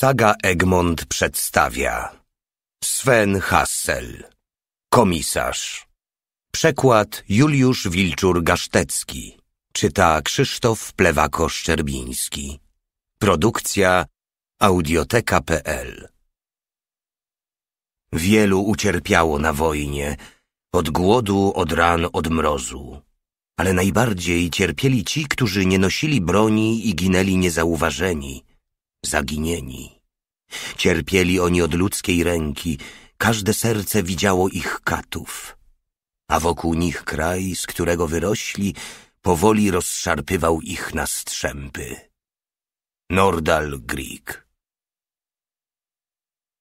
Saga Egmont przedstawia Sven Hassel Komisarz Przekład Juliusz Wilczur-Gasztecki Czyta Krzysztof Plewako-Szczerbiński Produkcja audioteka.pl Wielu ucierpiało na wojnie Od głodu, od ran, od mrozu Ale najbardziej cierpieli ci, którzy nie nosili broni i ginęli niezauważeni – zaginieni. Cierpieli oni od ludzkiej ręki, każde serce widziało ich katów, a wokół nich kraj, z którego wyrośli, powoli rozszarpywał ich na strzępy. Nordal Grieg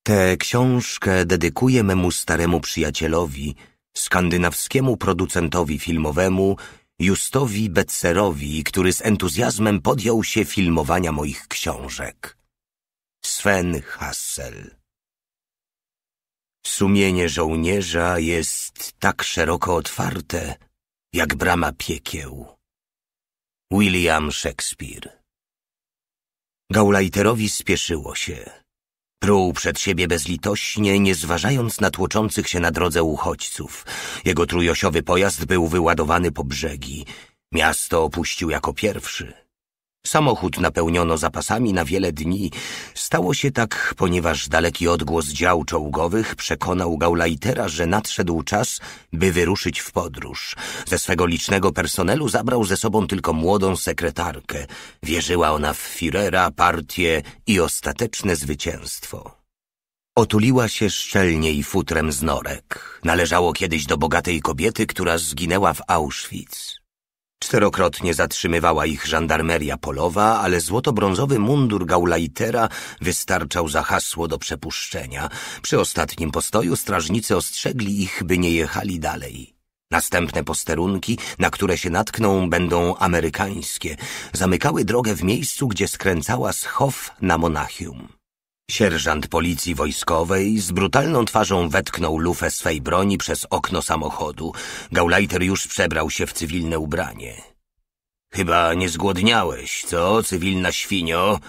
Tę książkę dedykuję memu staremu przyjacielowi, skandynawskiemu producentowi filmowemu Justowi Betzerowi, który z entuzjazmem podjął się filmowania moich książek. Sven Hassel Sumienie żołnierza jest tak szeroko otwarte, jak brama piekieł. William Shakespeare Gaulajterowi spieszyło się. Pruł przed siebie bezlitośnie, nie zważając na tłoczących się na drodze uchodźców. Jego trójosiowy pojazd był wyładowany po brzegi. Miasto opuścił jako pierwszy. Samochód napełniono zapasami na wiele dni. Stało się tak, ponieważ daleki odgłos dział czołgowych przekonał Gaulajtera, że nadszedł czas, by wyruszyć w podróż. Ze swego licznego personelu zabrał ze sobą tylko młodą sekretarkę. Wierzyła ona w Firera, partię i ostateczne zwycięstwo. Otuliła się szczelniej futrem z norek. Należało kiedyś do bogatej kobiety, która zginęła w Auschwitz. Czterokrotnie zatrzymywała ich żandarmeria polowa, ale złoto mundur gaulajtera wystarczał za hasło do przepuszczenia. Przy ostatnim postoju strażnicy ostrzegli ich, by nie jechali dalej. Następne posterunki, na które się natkną, będą amerykańskie. Zamykały drogę w miejscu, gdzie skręcała schow na Monachium. Sierżant policji wojskowej z brutalną twarzą wetknął lufę swej broni przez okno samochodu. Gaulajter już przebrał się w cywilne ubranie. Chyba nie zgłodniałeś, co, cywilna świnio?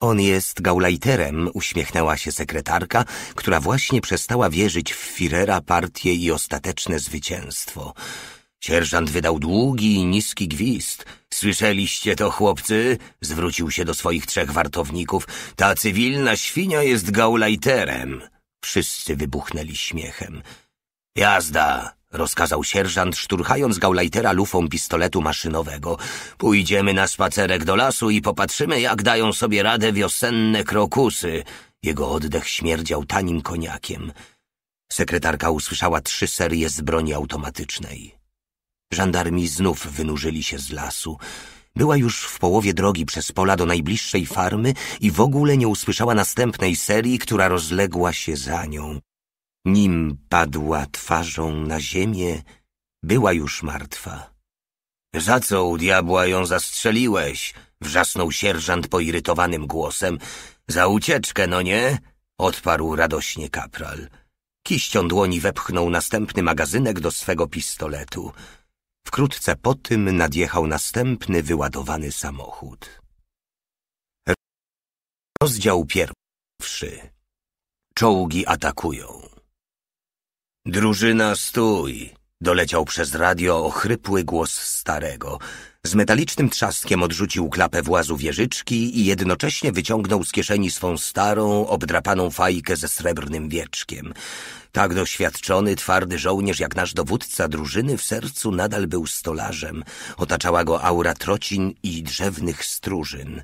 On jest gaulajterem, uśmiechnęła się sekretarka, która właśnie przestała wierzyć w Firera partię i ostateczne zwycięstwo. Sierżant wydał długi i niski gwizd. Słyszeliście to, chłopcy? Zwrócił się do swoich trzech wartowników. Ta cywilna świnia jest gaulajterem. Wszyscy wybuchnęli śmiechem. Jazda! rozkazał sierżant, szturchając gaulajtera lufą pistoletu maszynowego. Pójdziemy na spacerek do lasu i popatrzymy, jak dają sobie radę wiosenne krokusy. Jego oddech śmierdział tanim koniakiem. Sekretarka usłyszała trzy serie z broni automatycznej. Żandarmi znów wynurzyli się z lasu. Była już w połowie drogi przez pola do najbliższej farmy i w ogóle nie usłyszała następnej serii, która rozległa się za nią. Nim padła twarzą na ziemię, była już martwa. Za co u diabła ją zastrzeliłeś? wrzasnął sierżant poirytowanym głosem. Za ucieczkę, no nie? odparł radośnie kapral. Kiścią dłoni wepchnął następny magazynek do swego pistoletu. Wkrótce po tym nadjechał następny wyładowany samochód. Rozdział pierwszy. Czołgi atakują. Drużyna stój! Doleciał przez radio ochrypły głos starego. Z metalicznym trzaskiem odrzucił klapę włazu wieżyczki i jednocześnie wyciągnął z kieszeni swą starą, obdrapaną fajkę ze srebrnym wieczkiem. Tak doświadczony, twardy żołnierz jak nasz dowódca drużyny w sercu nadal był stolarzem. Otaczała go aura trocin i drzewnych stróżyn.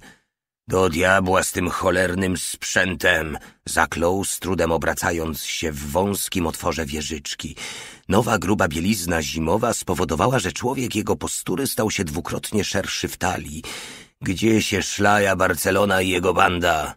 Do diabła z tym cholernym sprzętem! Zaklął, z trudem obracając się w wąskim otworze wieżyczki. Nowa gruba bielizna zimowa spowodowała, że człowiek jego postury stał się dwukrotnie szerszy w talii. Gdzie się szlaja Barcelona i jego banda?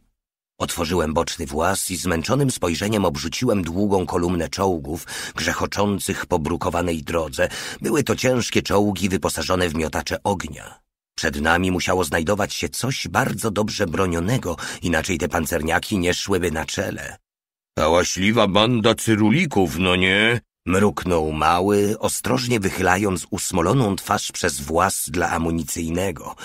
Otworzyłem boczny włas i zmęczonym spojrzeniem obrzuciłem długą kolumnę czołgów, grzechoczących po brukowanej drodze. Były to ciężkie czołgi wyposażone w miotacze ognia. Przed nami musiało znajdować się coś bardzo dobrze bronionego, inaczej te pancerniaki nie szłyby na czele. Hałaśliwa banda cyrulików, no nie? Mruknął mały, ostrożnie wychylając usmoloną twarz przez włas dla amunicyjnego.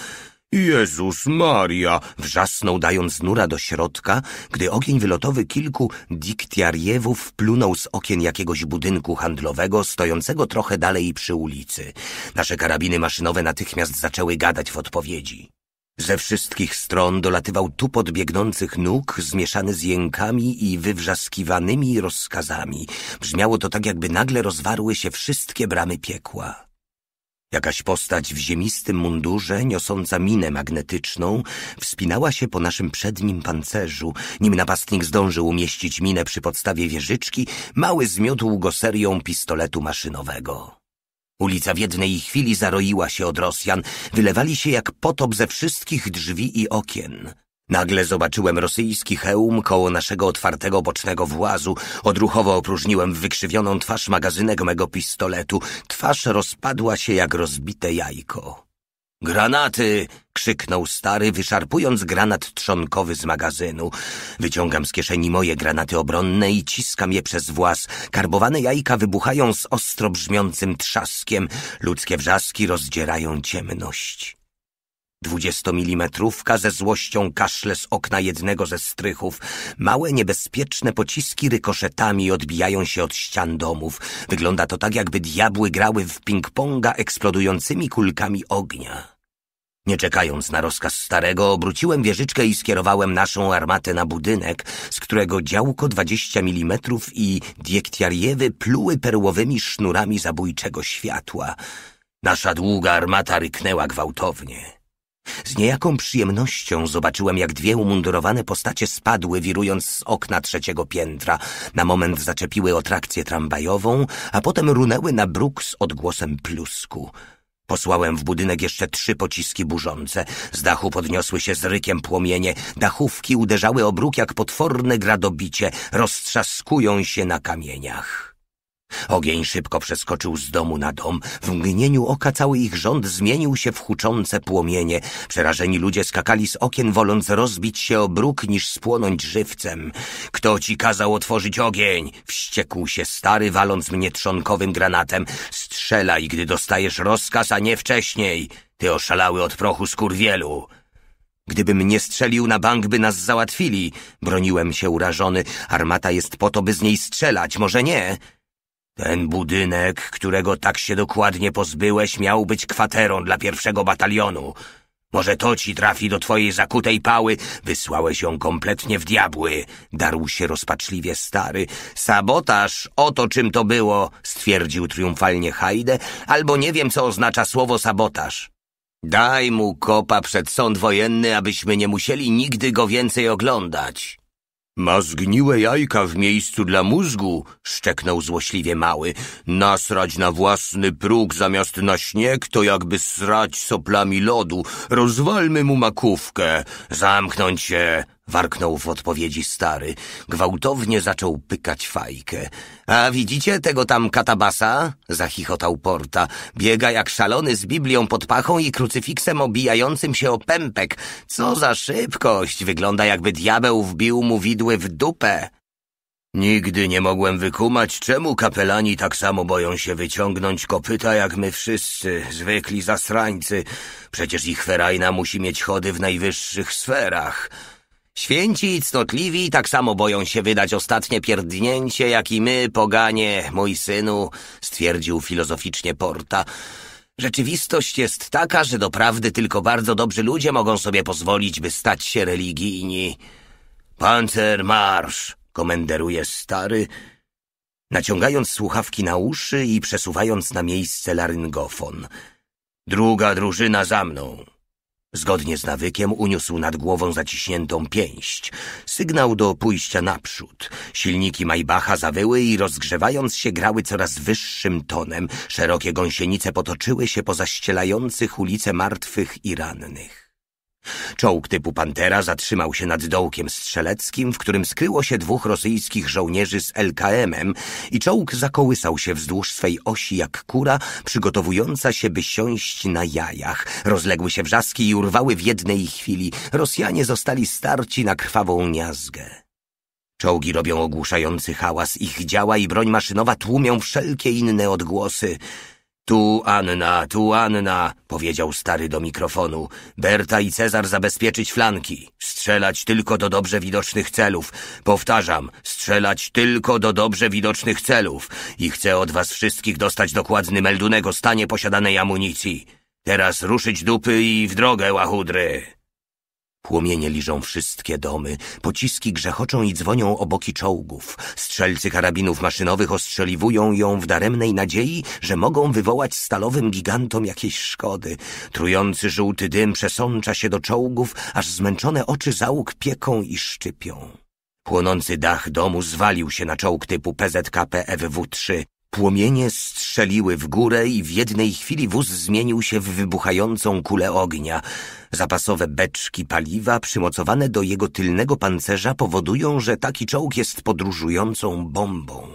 Jezus Maria! wrzasnął dając nura do środka, gdy ogień wylotowy kilku diktiariewów plunął z okien jakiegoś budynku handlowego stojącego trochę dalej przy ulicy. Nasze karabiny maszynowe natychmiast zaczęły gadać w odpowiedzi. Ze wszystkich stron dolatywał tu podbiegnących nóg, zmieszany z jękami i wywrzaskiwanymi rozkazami. Brzmiało to tak, jakby nagle rozwarły się wszystkie bramy piekła. Jakaś postać w ziemistym mundurze, niosąca minę magnetyczną, wspinała się po naszym przednim pancerzu. Nim napastnik zdążył umieścić minę przy podstawie wieżyczki, mały zmiotł go serią pistoletu maszynowego. Ulica w jednej chwili zaroiła się od Rosjan, wylewali się jak potop ze wszystkich drzwi i okien. Nagle zobaczyłem rosyjski hełm koło naszego otwartego bocznego włazu. Odruchowo opróżniłem wykrzywioną twarz magazynek mego pistoletu. Twarz rozpadła się jak rozbite jajko. Granaty! krzyknął stary, wyszarpując granat trzonkowy z magazynu. Wyciągam z kieszeni moje granaty obronne i ciskam je przez włas. Karbowane jajka wybuchają z ostro brzmiącym trzaskiem. Ludzkie wrzaski rozdzierają ciemność. Dwudziestomilimetrówka ze złością kaszle z okna jednego ze strychów. Małe, niebezpieczne pociski rykoszetami odbijają się od ścian domów. Wygląda to tak, jakby diabły grały w ping-ponga eksplodującymi kulkami ognia. Nie czekając na rozkaz starego, obróciłem wieżyczkę i skierowałem naszą armatę na budynek, z którego działko 20 mm i diektiariewy pluły perłowymi sznurami zabójczego światła. Nasza długa armata ryknęła gwałtownie. Z niejaką przyjemnością zobaczyłem, jak dwie umundurowane postacie spadły, wirując z okna trzeciego piętra. Na moment zaczepiły o trakcję tramwajową, a potem runęły na bruk z odgłosem plusku. Posłałem w budynek jeszcze trzy pociski burzące. Z dachu podniosły się z rykiem płomienie. Dachówki uderzały o bruk jak potworne gradobicie, roztrzaskują się na kamieniach. Ogień szybko przeskoczył z domu na dom. W mgnieniu oka cały ich rząd zmienił się w huczące płomienie. Przerażeni ludzie skakali z okien, woląc rozbić się o bruk, niż spłonąć żywcem. Kto ci kazał otworzyć ogień? Wściekł się stary, waląc mnie trzonkowym granatem. Strzelaj, gdy dostajesz rozkaz, a nie wcześniej. Ty oszalały od prochu skurwielu. Gdybym nie strzelił na bank, by nas załatwili. Broniłem się urażony. Armata jest po to, by z niej strzelać, może nie? Ten budynek, którego tak się dokładnie pozbyłeś, miał być kwaterą dla pierwszego batalionu. Może to ci trafi do twojej zakutej pały. Wysłałeś ją kompletnie w diabły. Darł się rozpaczliwie stary. Sabotaż, oto czym to było, stwierdził triumfalnie Hajde, albo nie wiem, co oznacza słowo sabotaż. Daj mu kopa przed sąd wojenny, abyśmy nie musieli nigdy go więcej oglądać. Ma zgniłe jajka w miejscu dla mózgu, szczeknął złośliwie mały. Nasrać na własny próg zamiast na śnieg to jakby srać soplami lodu. Rozwalmy mu makówkę. Zamknąć się, warknął w odpowiedzi stary. Gwałtownie zaczął pykać fajkę. A widzicie tego tam katabasa? Zachichotał Porta. Biega jak szalony z Biblią pod pachą i krucyfiksem obijającym się o pępek. Co za szybkość! Wygląda jakby diabeł wbił mu widły w dupę. Nigdy nie mogłem wykumać, czemu kapelani tak samo boją się wyciągnąć kopyta jak my wszyscy, zwykli zasrańcy. Przecież ich ferajna musi mieć chody w najwyższych sferach. Święci i cnotliwi tak samo boją się wydać ostatnie pierdnięcie, jak i my, poganie, mój synu, stwierdził filozoficznie Porta. Rzeczywistość jest taka, że doprawdy tylko bardzo dobrzy ludzie mogą sobie pozwolić, by stać się religijni. Pancer marsz, komenderuje stary, naciągając słuchawki na uszy i przesuwając na miejsce laryngofon. Druga drużyna za mną. Zgodnie z nawykiem uniósł nad głową zaciśniętą pięść. Sygnał do pójścia naprzód. Silniki Majbacha zawyły i rozgrzewając się grały coraz wyższym tonem. Szerokie gąsienice potoczyły się po zaścielających ulice martwych i rannych. Czołg typu Pantera zatrzymał się nad dołkiem strzeleckim, w którym skryło się dwóch rosyjskich żołnierzy z LKM-em i czołg zakołysał się wzdłuż swej osi jak kura, przygotowująca się, by siąść na jajach. Rozległy się wrzaski i urwały w jednej chwili. Rosjanie zostali starci na krwawą niazgę. Czołgi robią ogłuszający hałas, ich działa i broń maszynowa tłumią wszelkie inne odgłosy. Tu Anna, tu Anna, powiedział stary do mikrofonu. Berta i Cezar zabezpieczyć flanki. Strzelać tylko do dobrze widocznych celów. Powtarzam, strzelać tylko do dobrze widocznych celów. I chcę od was wszystkich dostać dokładny meldunek o stanie posiadanej amunicji. Teraz ruszyć dupy i w drogę, łachudry. Płomienie liżą wszystkie domy, pociski grzechoczą i dzwonią oboki czołgów. Strzelcy karabinów maszynowych ostrzeliwują ją w daremnej nadziei, że mogą wywołać stalowym gigantom jakieś szkody. Trujący żółty dym przesącza się do czołgów, aż zmęczone oczy załóg pieką i szczypią. Płonący dach domu zwalił się na czołg typu PZKP FW-3. Płomienie strzeliły w górę i w jednej chwili wóz zmienił się w wybuchającą kulę ognia. Zapasowe beczki paliwa przymocowane do jego tylnego pancerza powodują, że taki czołg jest podróżującą bombą.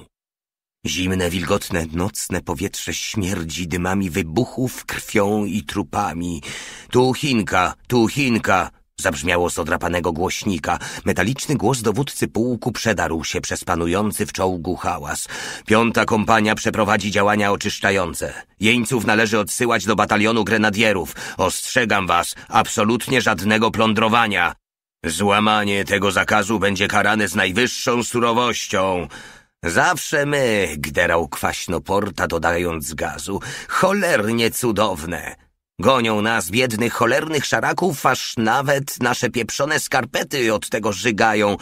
Zimne, wilgotne, nocne powietrze śmierdzi dymami wybuchów, krwią i trupami. Tu Chinka, tu Chinka, Zabrzmiało z odrapanego głośnika. Metaliczny głos dowódcy pułku przedarł się przez panujący w czołgu hałas. Piąta kompania przeprowadzi działania oczyszczające. Jeńców należy odsyłać do batalionu grenadierów. Ostrzegam was, absolutnie żadnego plądrowania. Złamanie tego zakazu będzie karane z najwyższą surowością. Zawsze my, gderał kwaśno porta dodając gazu. Cholernie cudowne. Gonią nas, biednych, cholernych szaraków, aż nawet nasze pieprzone skarpety od tego żygają.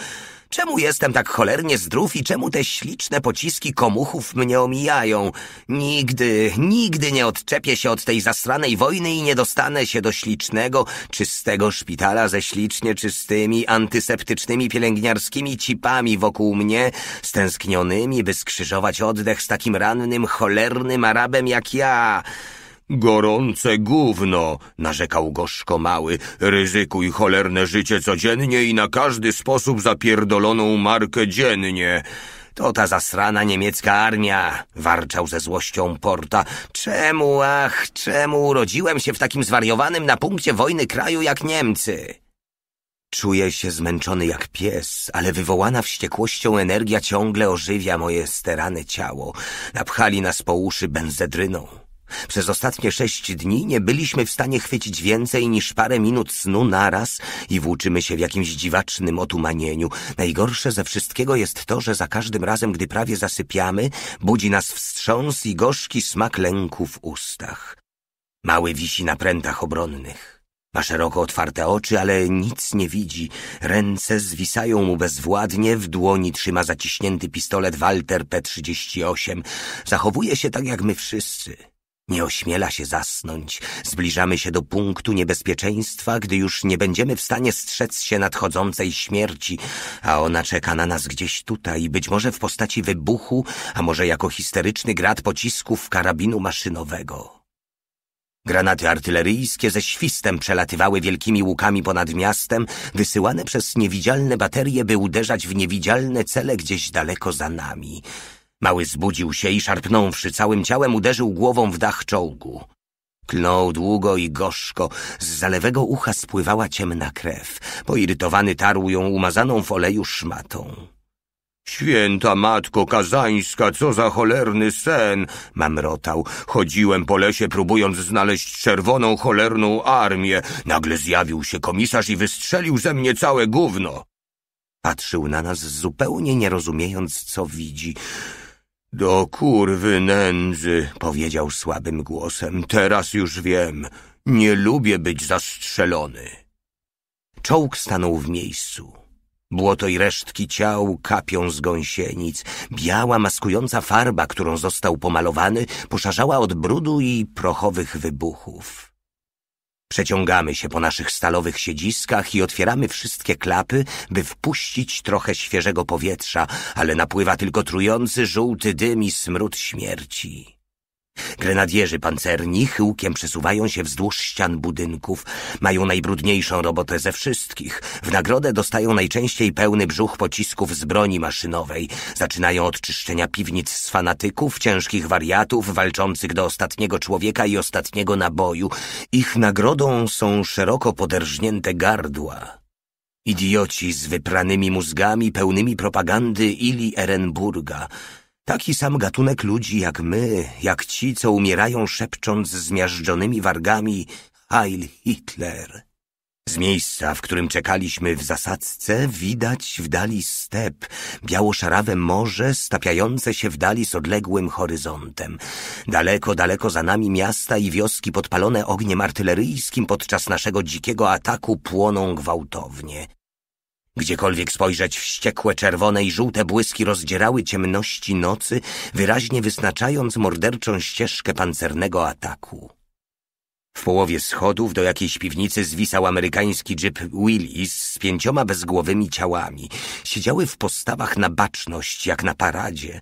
Czemu jestem tak cholernie zdrów i czemu te śliczne pociski komuchów mnie omijają? Nigdy, nigdy nie odczepię się od tej zasranej wojny i nie dostanę się do ślicznego, czystego szpitala ze ślicznie czystymi, antyseptycznymi pielęgniarskimi cipami wokół mnie, stęsknionymi, by skrzyżować oddech z takim rannym, cholernym Arabem jak ja. Gorące gówno, narzekał gorzko mały, ryzykuj cholerne życie codziennie i na każdy sposób zapierdoloną markę dziennie. To ta zasrana niemiecka armia, warczał ze złością Porta. Czemu, ach, czemu urodziłem się w takim zwariowanym na punkcie wojny kraju jak Niemcy? Czuję się zmęczony jak pies, ale wywołana wściekłością energia ciągle ożywia moje sterane ciało. Napchali nas po uszy benzedryną. Przez ostatnie sześć dni nie byliśmy w stanie chwycić więcej niż parę minut snu naraz i włóczymy się w jakimś dziwacznym otumanieniu. Najgorsze ze wszystkiego jest to, że za każdym razem, gdy prawie zasypiamy, budzi nas wstrząs i gorzki smak lęku w ustach. Mały wisi na prętach obronnych. Ma szeroko otwarte oczy, ale nic nie widzi. Ręce zwisają mu bezwładnie, w dłoni trzyma zaciśnięty pistolet Walter P-38. Zachowuje się tak jak my wszyscy. Nie ośmiela się zasnąć. Zbliżamy się do punktu niebezpieczeństwa, gdy już nie będziemy w stanie strzec się nadchodzącej śmierci, a ona czeka na nas gdzieś tutaj, być może w postaci wybuchu, a może jako histeryczny grad pocisków karabinu maszynowego. Granaty artyleryjskie ze świstem przelatywały wielkimi łukami ponad miastem, wysyłane przez niewidzialne baterie, by uderzać w niewidzialne cele gdzieś daleko za nami. Mały zbudził się i szarpnąwszy całym ciałem uderzył głową w dach czołgu. Klnął długo i gorzko, z zalewego ucha spływała ciemna krew. Poirytowany tarł ją umazaną w oleju szmatą. Święta matko kazańska, co za cholerny sen! Mamrotał. Chodziłem po lesie, próbując znaleźć czerwoną cholerną armię. Nagle zjawił się komisarz i wystrzelił ze mnie całe gówno. Patrzył na nas zupełnie nie rozumiejąc, co widzi. Do kurwy nędzy, powiedział słabym głosem. Teraz już wiem. Nie lubię być zastrzelony. Czołg stanął w miejscu. Błoto i resztki ciał kapią z gąsienic. Biała, maskująca farba, którą został pomalowany, poszarzała od brudu i prochowych wybuchów. Przeciągamy się po naszych stalowych siedziskach i otwieramy wszystkie klapy, by wpuścić trochę świeżego powietrza, ale napływa tylko trujący żółty dym i smród śmierci. Grenadierzy pancerni chyłkiem przesuwają się wzdłuż ścian budynków. Mają najbrudniejszą robotę ze wszystkich. W nagrodę dostają najczęściej pełny brzuch pocisków z broni maszynowej. Zaczynają od czyszczenia piwnic z fanatyków, ciężkich wariatów, walczących do ostatniego człowieka i ostatniego naboju. Ich nagrodą są szeroko poderżnięte gardła. Idioci z wypranymi mózgami, pełnymi propagandy Ili Erenburga – Taki sam gatunek ludzi jak my, jak ci, co umierają szepcząc zmiażdżonymi wargami Heil Hitler. Z miejsca, w którym czekaliśmy w zasadzce, widać w dali step, biało-szarawe morze stapiające się w dali z odległym horyzontem. Daleko, daleko za nami miasta i wioski podpalone ogniem artyleryjskim podczas naszego dzikiego ataku płoną gwałtownie. Gdziekolwiek spojrzeć, wściekłe czerwone i żółte błyski rozdzierały ciemności nocy, wyraźnie wyznaczając morderczą ścieżkę pancernego ataku. W połowie schodów do jakiejś piwnicy zwisał amerykański jeep Willis z pięcioma bezgłowymi ciałami. Siedziały w postawach na baczność, jak na paradzie –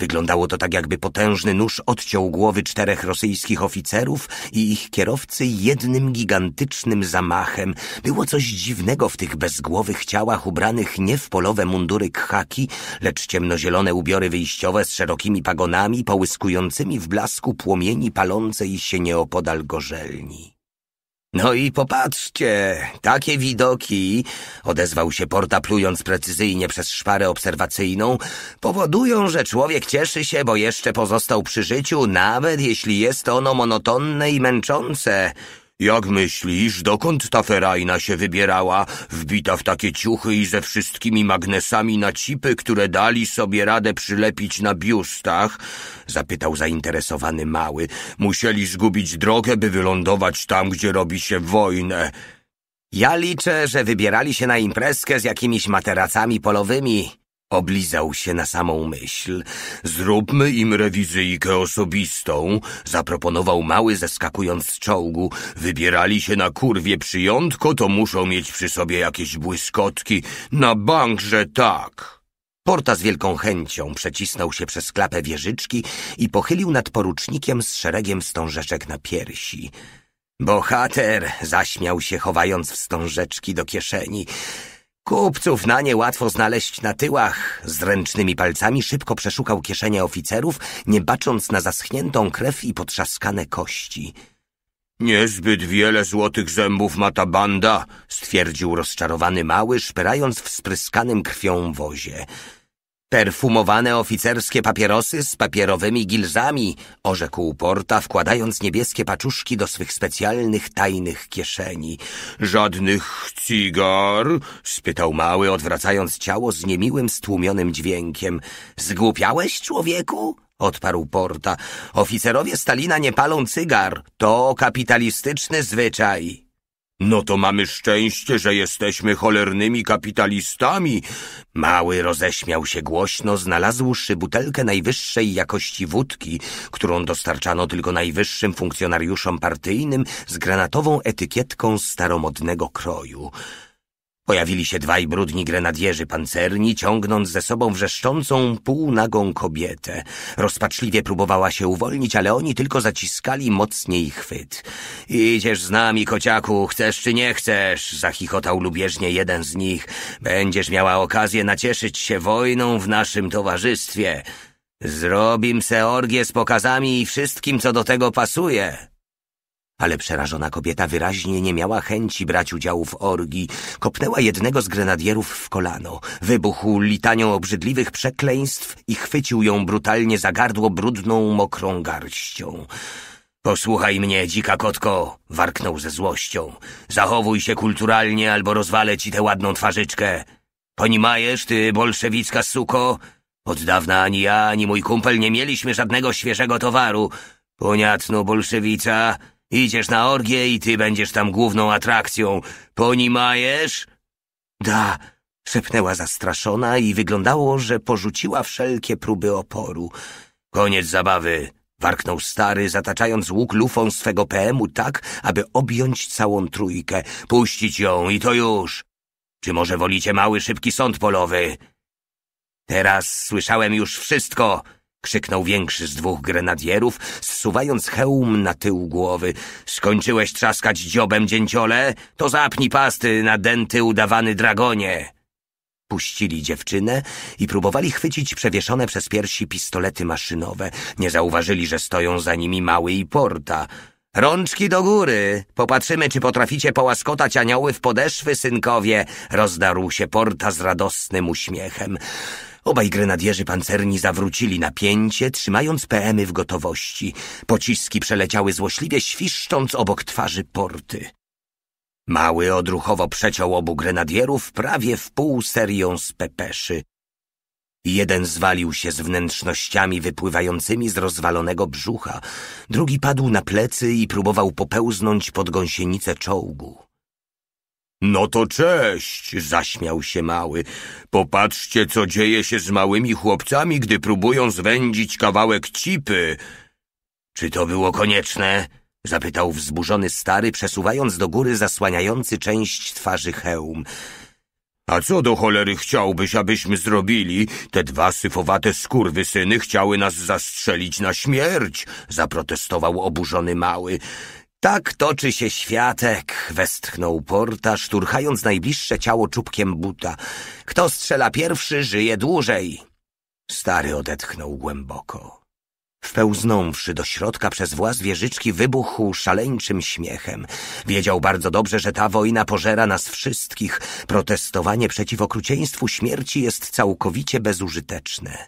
Wyglądało to tak, jakby potężny nóż odciął głowy czterech rosyjskich oficerów i ich kierowcy jednym gigantycznym zamachem. Było coś dziwnego w tych bezgłowych ciałach ubranych nie w polowe mundury khaki, lecz ciemnozielone ubiory wyjściowe z szerokimi pagonami, połyskującymi w blasku płomieni palącej się nieopodal gorzelni. No i popatrzcie, takie widoki, odezwał się Porta plując precyzyjnie przez szparę obserwacyjną, powodują, że człowiek cieszy się, bo jeszcze pozostał przy życiu, nawet jeśli jest ono monotonne i męczące. Jak myślisz, dokąd ta ferajna się wybierała, wbita w takie ciuchy i ze wszystkimi magnesami na cipy, które dali sobie radę przylepić na biustach? Zapytał zainteresowany mały. Musieli zgubić drogę, by wylądować tam, gdzie robi się wojnę. Ja liczę, że wybierali się na imprezkę z jakimiś materacami polowymi, Oblizał się na samą myśl. Zróbmy im rewizyjkę osobistą, zaproponował mały zeskakując z czołgu. Wybierali się na kurwie przyjątko, to muszą mieć przy sobie jakieś błyskotki. Na bank, że tak. Porta z wielką chęcią przecisnął się przez klapę wieżyczki i pochylił nad porucznikiem z szeregiem stążeczek na piersi. Bohater zaśmiał się, chowając wstążeczki do kieszeni. Kupców na nie łatwo znaleźć na tyłach. Zręcznymi palcami szybko przeszukał kieszenie oficerów, nie bacząc na zaschniętą krew i potrzaskane kości. Niezbyt wiele złotych zębów ma ta banda, stwierdził rozczarowany mały, szperając w spryskanym krwią wozie. Perfumowane oficerskie papierosy z papierowymi gilzami, orzekł Porta, wkładając niebieskie paczuszki do swych specjalnych, tajnych kieszeni. Żadnych cigar? spytał mały, odwracając ciało z niemiłym, stłumionym dźwiękiem. Zgłupiałeś, człowieku? odparł Porta. Oficerowie Stalina nie palą cygar. To kapitalistyczny zwyczaj. No to mamy szczęście, że jesteśmy cholernymi kapitalistami. Mały roześmiał się głośno, znalazłszy butelkę najwyższej jakości wódki, którą dostarczano tylko najwyższym funkcjonariuszom partyjnym z granatową etykietką staromodnego kroju. Pojawili się dwaj brudni grenadierzy pancerni, ciągnąc ze sobą wrzeszczącą, półnagą kobietę. Rozpaczliwie próbowała się uwolnić, ale oni tylko zaciskali mocniej chwyt. Idziesz z nami, kociaku, chcesz czy nie chcesz? Zachichotał lubieżnie jeden z nich. Będziesz miała okazję nacieszyć się wojną w naszym towarzystwie. Zrobim se orgię z pokazami i wszystkim, co do tego pasuje ale przerażona kobieta wyraźnie nie miała chęci brać udziału w orgii. Kopnęła jednego z grenadierów w kolano. Wybuchł litanią obrzydliwych przekleństw i chwycił ją brutalnie za gardło brudną, mokrą garścią. Posłuchaj mnie, dzika kotko, warknął ze złością. Zachowuj się kulturalnie, albo rozwalę ci tę ładną twarzyczkę. Ponimajesz, ty bolszewicka suko? Od dawna ani ja, ani mój kumpel nie mieliśmy żadnego świeżego towaru. Poniatno, bolszewica... Idziesz na orgię i ty będziesz tam główną atrakcją. Poni majesz? Da, szepnęła zastraszona i wyglądało, że porzuciła wszelkie próby oporu. Koniec zabawy, warknął stary, zataczając łuk lufą swego PM-u tak, aby objąć całą trójkę, puścić ją i to już. Czy może wolicie mały, szybki sąd polowy? Teraz słyszałem już wszystko krzyknął większy z dwóch grenadierów, zsuwając hełm na tył głowy. Skończyłeś trzaskać dziobem, dzięciole? To zapnij pasty na denty udawany dragonie. Puścili dziewczynę i próbowali chwycić przewieszone przez piersi pistolety maszynowe. Nie zauważyli, że stoją za nimi mały i porta. Rączki do góry! Popatrzymy, czy potraficie połaskotać anioły w podeszwy, synkowie! Rozdarł się porta z radosnym uśmiechem. Obaj grenadierzy pancerni zawrócili napięcie, trzymając PMy w gotowości. Pociski przeleciały złośliwie, świszcząc obok twarzy porty. Mały odruchowo przeciął obu grenadierów prawie w pół serią z pepeszy. Jeden zwalił się z wnętrznościami wypływającymi z rozwalonego brzucha, drugi padł na plecy i próbował popełznąć pod gąsienicę czołgu. No to cześć, zaśmiał się mały. Popatrzcie, co dzieje się z małymi chłopcami, gdy próbują zwędzić kawałek cipy. Czy to było konieczne? zapytał wzburzony stary, przesuwając do góry zasłaniający część twarzy hełm. A co do cholery chciałbyś, abyśmy zrobili? Te dwa syfowate syny chciały nas zastrzelić na śmierć, zaprotestował oburzony mały. Tak toczy się światek, westchnął Porta, szturchając najbliższe ciało czubkiem buta. Kto strzela pierwszy, żyje dłużej. Stary odetchnął głęboko. Wpełznąwszy do środka przez włas wieżyczki, wybuchł szaleńczym śmiechem. Wiedział bardzo dobrze, że ta wojna pożera nas wszystkich. Protestowanie przeciw okrucieństwu śmierci jest całkowicie bezużyteczne.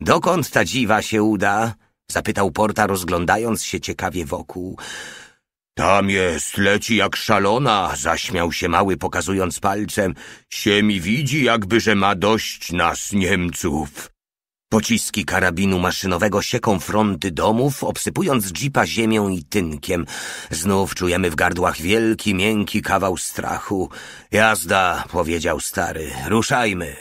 Dokąd ta dziwa się uda? Zapytał Porta, rozglądając się ciekawie wokół. Tam jest, leci jak szalona, zaśmiał się mały, pokazując palcem. Się mi widzi, jakby, że ma dość nas, Niemców. Pociski karabinu maszynowego sieką fronty domów, obsypując jeepa ziemią i tynkiem. Znów czujemy w gardłach wielki, miękki kawał strachu. Jazda, powiedział stary, ruszajmy.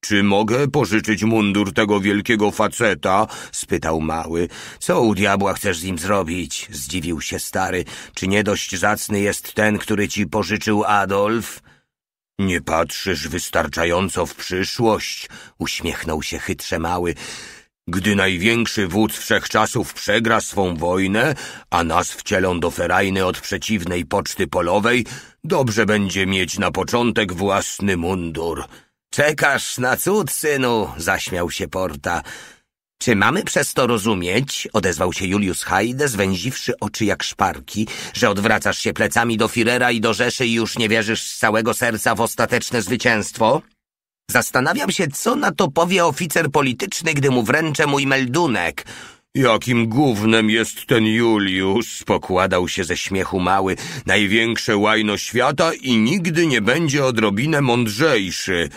Czy mogę pożyczyć mundur tego wielkiego faceta? spytał mały. Co u diabła chcesz z nim zrobić? zdziwił się stary. Czy nie dość zacny jest ten, który ci pożyczył Adolf? Nie patrzysz wystarczająco w przyszłość, uśmiechnął się chytrze mały. Gdy największy wódz wszechczasów przegra swą wojnę, a nas wcielą do ferajny od przeciwnej poczty polowej, dobrze będzie mieć na początek własny mundur. Czekasz na cud, synu, zaśmiał się Porta. Czy mamy przez to rozumieć, odezwał się Julius Haide, zwęziwszy oczy jak szparki, że odwracasz się plecami do Firera i do Rzeszy i już nie wierzysz z całego serca w ostateczne zwycięstwo? Zastanawiam się, co na to powie oficer polityczny, gdy mu wręczę mój meldunek. Jakim głównym jest ten Julius, pokładał się ze śmiechu mały, największe łajno świata i nigdy nie będzie odrobinę mądrzejszy.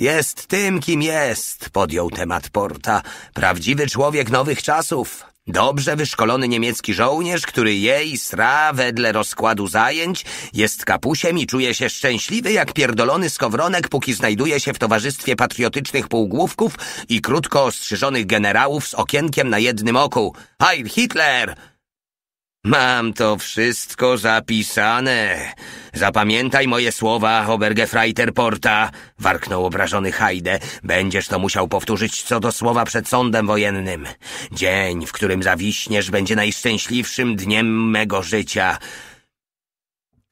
Jest tym, kim jest, podjął temat Porta. Prawdziwy człowiek nowych czasów. Dobrze wyszkolony niemiecki żołnierz, który je i sra wedle rozkładu zajęć, jest kapusiem i czuje się szczęśliwy jak pierdolony skowronek, póki znajduje się w towarzystwie patriotycznych półgłówków i krótko ostrzyżonych generałów z okienkiem na jednym oku. Heil Hitler! Mam to wszystko zapisane. Zapamiętaj moje słowa, Obergefreiter Porta, warknął obrażony Hajde. Będziesz to musiał powtórzyć co do słowa przed sądem wojennym. Dzień, w którym zawiśniesz, będzie najszczęśliwszym dniem mego życia.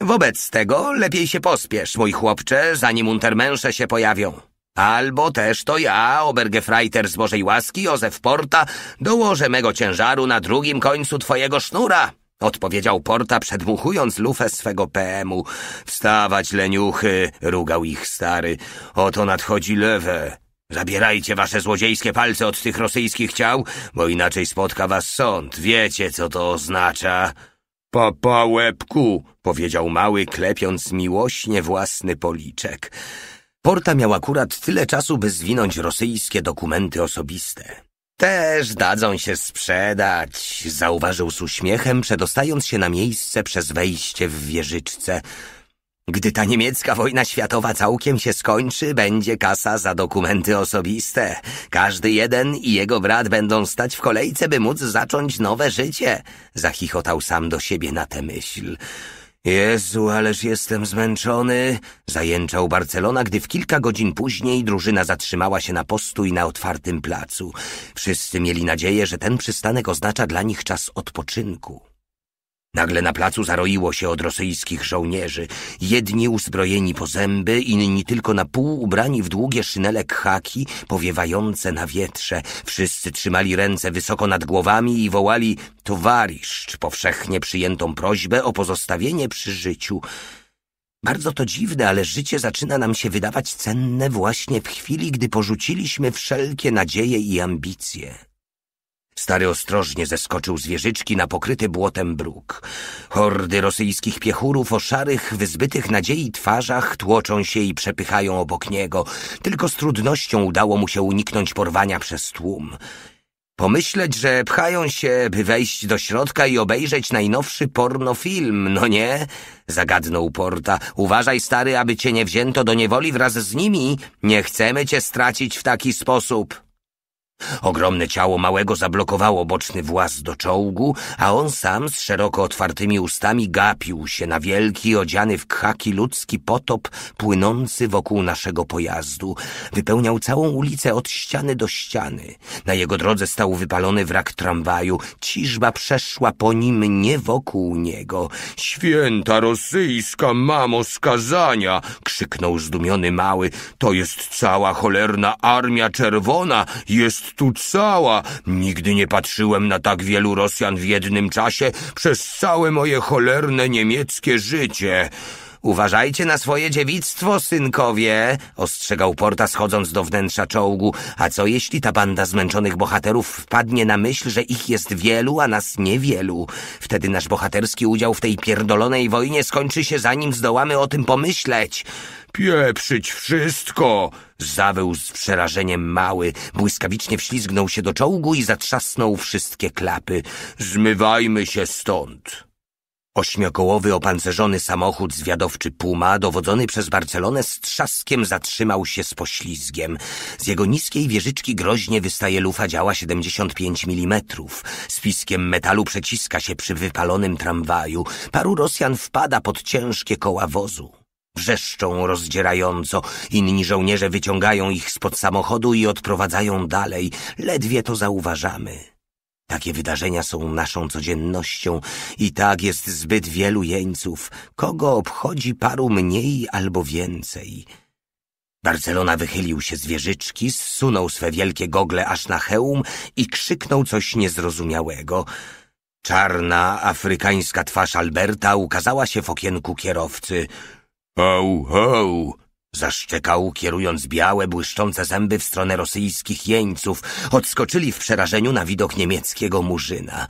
Wobec tego lepiej się pospiesz, mój chłopcze, zanim untermęsze się pojawią. Albo też to ja, Obergefreiter z Bożej Łaski, Józef Porta, dołożę mego ciężaru na drugim końcu twojego sznura, odpowiedział Porta, przedmuchując lufę swego PM-u. Wstawać, leniuchy, rugał ich stary. Oto nadchodzi lewe. Zabierajcie wasze złodziejskie palce od tych rosyjskich ciał, bo inaczej spotka was sąd. Wiecie, co to oznacza. Papa łebku, powiedział mały, klepiąc miłośnie własny policzek. Porta miał akurat tyle czasu, by zwinąć rosyjskie dokumenty osobiste. Też dadzą się sprzedać, zauważył z uśmiechem, przedostając się na miejsce przez wejście w wieżyczce. Gdy ta niemiecka wojna światowa całkiem się skończy, będzie kasa za dokumenty osobiste. Każdy jeden i jego brat będą stać w kolejce, by móc zacząć nowe życie. Zachichotał sam do siebie na tę myśl. Jezu, ależ jestem zmęczony, zajęczał Barcelona, gdy w kilka godzin później drużyna zatrzymała się na postu i na otwartym placu. Wszyscy mieli nadzieję, że ten przystanek oznacza dla nich czas odpoczynku. Nagle na placu zaroiło się od rosyjskich żołnierzy. Jedni uzbrojeni po zęby, inni tylko na pół ubrani w długie szynele khaki powiewające na wietrze. Wszyscy trzymali ręce wysoko nad głowami i wołali towarzysz powszechnie przyjętą prośbę o pozostawienie przy życiu. Bardzo to dziwne, ale życie zaczyna nam się wydawać cenne właśnie w chwili, gdy porzuciliśmy wszelkie nadzieje i ambicje. Stary ostrożnie zeskoczył z wieżyczki na pokryty błotem bruk. Hordy rosyjskich piechurów o szarych, wyzbytych nadziei twarzach tłoczą się i przepychają obok niego. Tylko z trudnością udało mu się uniknąć porwania przez tłum. Pomyśleć, że pchają się, by wejść do środka i obejrzeć najnowszy pornofilm, no nie? Zagadnął Porta. Uważaj, stary, aby cię nie wzięto do niewoli wraz z nimi. Nie chcemy cię stracić w taki sposób. Ogromne ciało małego zablokowało boczny właz do czołgu, a on sam z szeroko otwartymi ustami gapił się na wielki, odziany w khaki ludzki potop płynący wokół naszego pojazdu. Wypełniał całą ulicę od ściany do ściany. Na jego drodze stał wypalony wrak tramwaju. Ciżba przeszła po nim nie wokół niego. Święta rosyjska mamo skazania! krzyknął zdumiony mały. To jest cała cholerna armia czerwona! Jest cała. Nigdy nie patrzyłem na tak wielu Rosjan w jednym czasie przez całe moje cholerne niemieckie życie. Uważajcie na swoje dziewictwo, synkowie, ostrzegał Porta schodząc do wnętrza czołgu. A co jeśli ta banda zmęczonych bohaterów wpadnie na myśl, że ich jest wielu, a nas niewielu? Wtedy nasz bohaterski udział w tej pierdolonej wojnie skończy się, zanim zdołamy o tym pomyśleć. Pieprzyć wszystko! Zawył z przerażeniem mały, błyskawicznie wślizgnął się do czołgu i zatrzasnął wszystkie klapy. Zmywajmy się stąd! Ośmiokołowy opancerzony samochód zwiadowczy Puma, dowodzony przez Barcelonę, z trzaskiem zatrzymał się z poślizgiem. Z jego niskiej wieżyczki groźnie wystaje lufa działa 75 mm. Z piskiem metalu przeciska się przy wypalonym tramwaju. Paru Rosjan wpada pod ciężkie koła wozu. Wrzeszczą rozdzierająco, inni żołnierze wyciągają ich spod samochodu i odprowadzają dalej. Ledwie to zauważamy. Takie wydarzenia są naszą codziennością i tak jest zbyt wielu jeńców. Kogo obchodzi paru mniej albo więcej? Barcelona wychylił się z wieżyczki, zsunął swe wielkie gogle aż na hełm i krzyknął coś niezrozumiałego. Czarna, afrykańska twarz Alberta ukazała się w okienku kierowcy. Hał, hał, Zaszczekał, kierując białe, błyszczące zęby w stronę rosyjskich jeńców. Odskoczyli w przerażeniu na widok niemieckiego murzyna.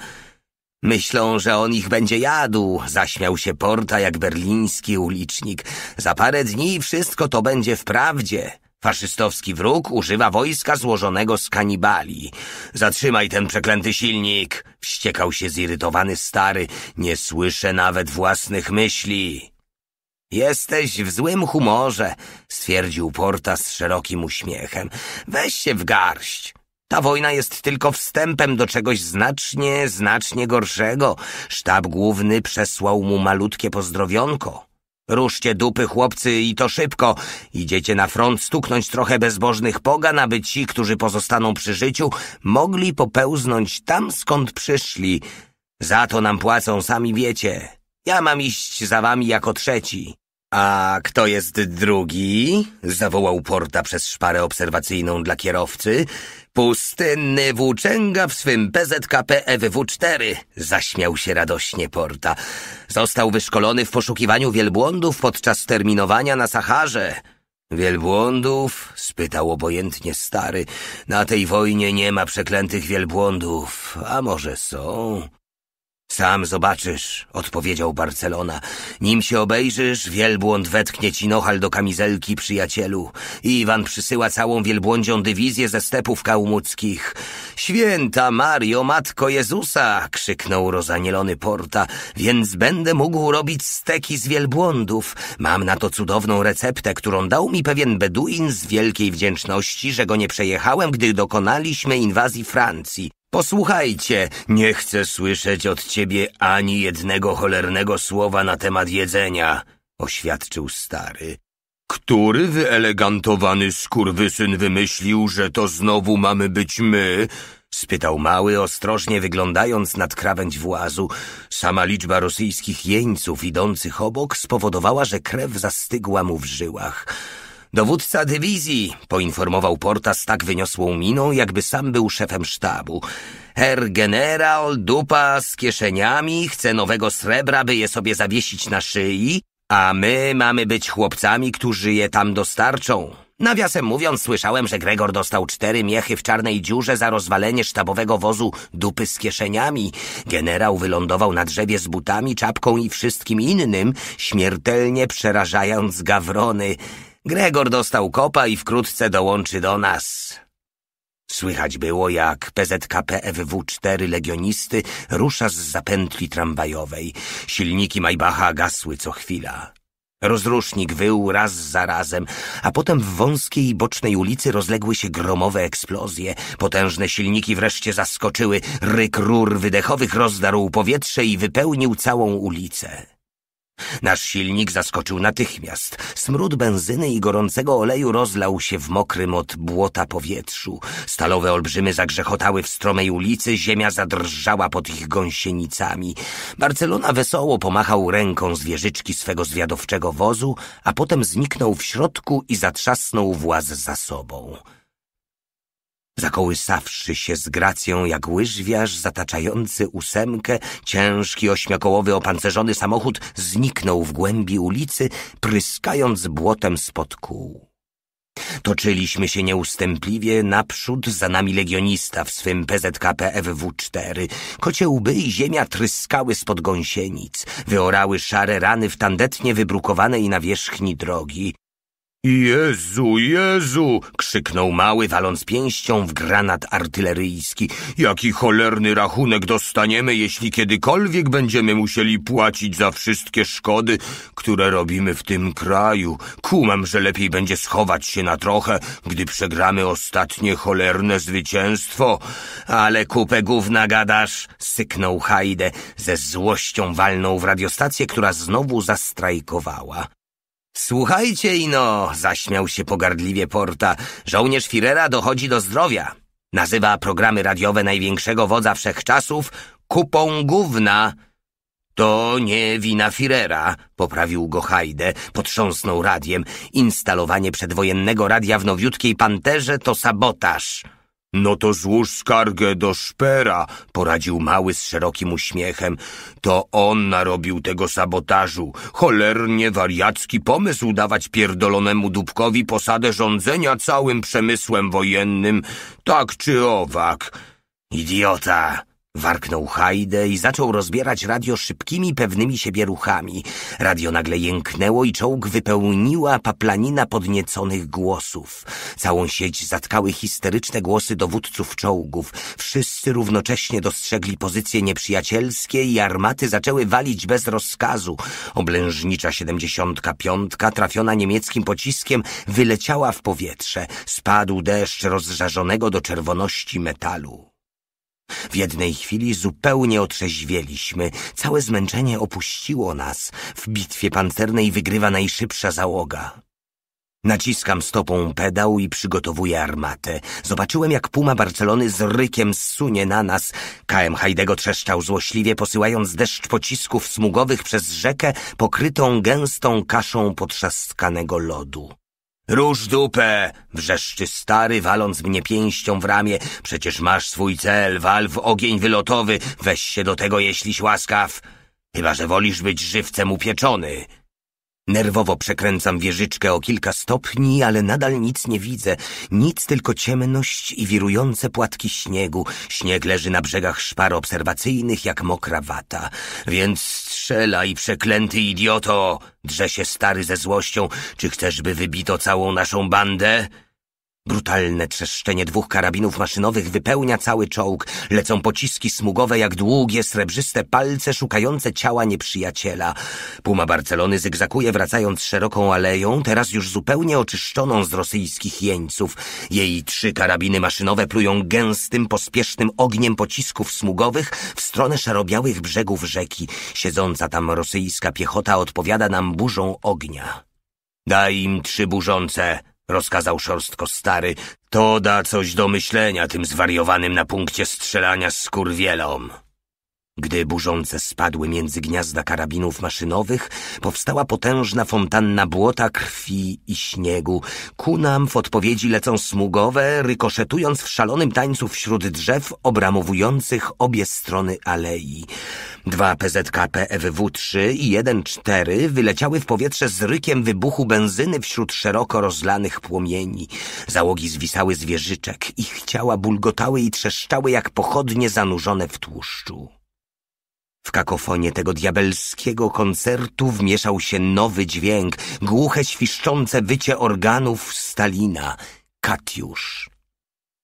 Myślą, że on ich będzie jadł, zaśmiał się Porta jak berliński ulicznik. Za parę dni wszystko to będzie wprawdzie. Faszystowski wróg używa wojska złożonego z kanibali. Zatrzymaj ten przeklęty silnik! Wściekał się zirytowany stary. Nie słyszę nawet własnych myśli. Jesteś w złym humorze, stwierdził Porta z szerokim uśmiechem. Weź się w garść. Ta wojna jest tylko wstępem do czegoś znacznie, znacznie gorszego. Sztab główny przesłał mu malutkie pozdrowionko. Ruszcie dupy, chłopcy, i to szybko. Idziecie na front stuknąć trochę bezbożnych pogan, aby ci, którzy pozostaną przy życiu, mogli popełznąć tam, skąd przyszli. Za to nam płacą, sami wiecie. Ja mam iść za wami jako trzeci. A kto jest drugi? Zawołał Porta przez szparę obserwacyjną dla kierowcy. Pustynny włóczęga w swym PZKP EWW4, zaśmiał się radośnie Porta. Został wyszkolony w poszukiwaniu wielbłądów podczas terminowania na Saharze. Wielbłądów? spytał obojętnie stary. Na tej wojnie nie ma przeklętych wielbłądów. A może są? Sam zobaczysz, odpowiedział Barcelona. Nim się obejrzysz, wielbłąd wetknie ci nohal do kamizelki, przyjacielu. Iwan przysyła całą wielbłądzią dywizję ze stepów kałmuckich. Święta Mario, Matko Jezusa! krzyknął rozanielony Porta, więc będę mógł robić steki z wielbłądów. Mam na to cudowną receptę, którą dał mi pewien Beduin z wielkiej wdzięczności, że go nie przejechałem, gdy dokonaliśmy inwazji Francji. Posłuchajcie, nie chcę słyszeć od ciebie ani jednego cholernego słowa na temat jedzenia, oświadczył stary. Który wyelegantowany skurwysyn wymyślił, że to znowu mamy być my? spytał mały, ostrożnie wyglądając nad krawędź włazu. Sama liczba rosyjskich jeńców idących obok spowodowała, że krew zastygła mu w żyłach. Dowódca dywizji, poinformował Porta z tak wyniosłą miną, jakby sam był szefem sztabu. Herr general, dupa z kieszeniami, chce nowego srebra, by je sobie zawiesić na szyi, a my mamy być chłopcami, którzy je tam dostarczą. Nawiasem mówiąc, słyszałem, że Gregor dostał cztery miechy w czarnej dziurze za rozwalenie sztabowego wozu dupy z kieszeniami. Generał wylądował na drzewie z butami, czapką i wszystkim innym, śmiertelnie przerażając gawrony. Gregor dostał kopa i wkrótce dołączy do nas. Słychać było, jak PZKP-FW4 legionisty rusza z zapętli tramwajowej. Silniki Majbacha gasły co chwila. Rozrusznik wył raz za razem, a potem w wąskiej bocznej ulicy rozległy się gromowe eksplozje. Potężne silniki wreszcie zaskoczyły. Ryk rur wydechowych rozdarł powietrze i wypełnił całą ulicę. Nasz silnik zaskoczył natychmiast. Smród benzyny i gorącego oleju rozlał się w mokrym od błota powietrzu. Stalowe olbrzymy zagrzechotały w stromej ulicy, ziemia zadrżała pod ich gąsienicami. Barcelona wesoło pomachał ręką z wieżyczki swego zwiadowczego wozu, a potem zniknął w środku i zatrzasnął właz za sobą. Zakołysawszy się z gracją jak łyżwiarz zataczający ósemkę, ciężki ośmiokołowy opancerzony samochód zniknął w głębi ulicy, pryskając błotem spod kół. Toczyliśmy się nieustępliwie, naprzód za nami legionista w swym PZKP FW4. Kocie łby i ziemia tryskały spod gąsienic, wyorały szare rany w tandetnie wybrukowanej nawierzchni drogi. Jezu, Jezu! krzyknął mały, waląc pięścią w granat artyleryjski. Jaki cholerny rachunek dostaniemy, jeśli kiedykolwiek będziemy musieli płacić za wszystkie szkody, które robimy w tym kraju. Kumam, że lepiej będzie schować się na trochę, gdy przegramy ostatnie cholerne zwycięstwo. Ale kupę gówna gadasz, syknął Hajdę ze złością walnął w radiostację, która znowu zastrajkowała. Słuchajcie, ino, zaśmiał się pogardliwie Porta. Żołnierz Firera dochodzi do zdrowia. Nazywa programy radiowe największego wodza wszechczasów kupą gówna. To nie wina Firera, poprawił go Hajde, potrząsnął radiem. Instalowanie przedwojennego radia w nowiutkiej panterze to sabotaż. No to złóż skargę do szpera, poradził mały z szerokim uśmiechem. To on narobił tego sabotażu. Cholernie wariacki pomysł dawać pierdolonemu dubkowi posadę rządzenia całym przemysłem wojennym. Tak czy owak. Idiota! Warknął hajdę i zaczął rozbierać radio szybkimi, pewnymi siebie ruchami. Radio nagle jęknęło i czołg wypełniła paplanina podnieconych głosów. Całą sieć zatkały histeryczne głosy dowódców czołgów. Wszyscy równocześnie dostrzegli pozycje nieprzyjacielskie i armaty zaczęły walić bez rozkazu. Oblężnicza siedemdziesiątka piątka, trafiona niemieckim pociskiem, wyleciała w powietrze. Spadł deszcz rozżarzonego do czerwoności metalu. W jednej chwili zupełnie otrzeźwieliśmy. Całe zmęczenie opuściło nas. W bitwie pancernej wygrywa najszybsza załoga. Naciskam stopą pedał i przygotowuję armatę. Zobaczyłem, jak puma Barcelony z rykiem zsunie na nas. KM Hajdego trzeszczał złośliwie, posyłając deszcz pocisków smugowych przez rzekę pokrytą gęstą kaszą potrzaskanego lodu. Róż dupę! Wrzeszczy stary, waląc mnie pięścią w ramię. Przecież masz swój cel, wal w ogień wylotowy. Weź się do tego, jeśliś łaskaw. Chyba, że wolisz być żywcem upieczony. Nerwowo przekręcam wieżyczkę o kilka stopni, ale nadal nic nie widzę. Nic, tylko ciemność i wirujące płatki śniegu. Śnieg leży na brzegach szpar obserwacyjnych jak mokra wata. Więc strzelaj, przeklęty idioto! Drze się stary ze złością. Czy chcesz, by wybito całą naszą bandę? Brutalne trzeszczenie dwóch karabinów maszynowych wypełnia cały czołg. Lecą pociski smugowe jak długie, srebrzyste palce szukające ciała nieprzyjaciela. Puma Barcelony zygzakuje wracając szeroką aleją, teraz już zupełnie oczyszczoną z rosyjskich jeńców. Jej trzy karabiny maszynowe plują gęstym, pospiesznym ogniem pocisków smugowych w stronę szarobiałych brzegów rzeki. Siedząca tam rosyjska piechota odpowiada nam burzą ognia. Daj im trzy burzące! rozkazał szorstko stary. To da coś do myślenia tym zwariowanym na punkcie strzelania z kurwielom. Gdy burzące spadły między gniazda karabinów maszynowych, powstała potężna fontanna błota, krwi i śniegu. Ku nam w odpowiedzi lecą smugowe, rykoszetując w szalonym tańcu wśród drzew obramowujących obie strony alei. Dwa PzK Pfw e 3 i 1-4 wyleciały w powietrze z rykiem wybuchu benzyny wśród szeroko rozlanych płomieni. Załogi zwisały z wieżyczek, ich ciała bulgotały i trzeszczały jak pochodnie zanurzone w tłuszczu. W kakofonie tego diabelskiego koncertu wmieszał się nowy dźwięk, głuche świszczące wycie organów Stalina, Katiusz.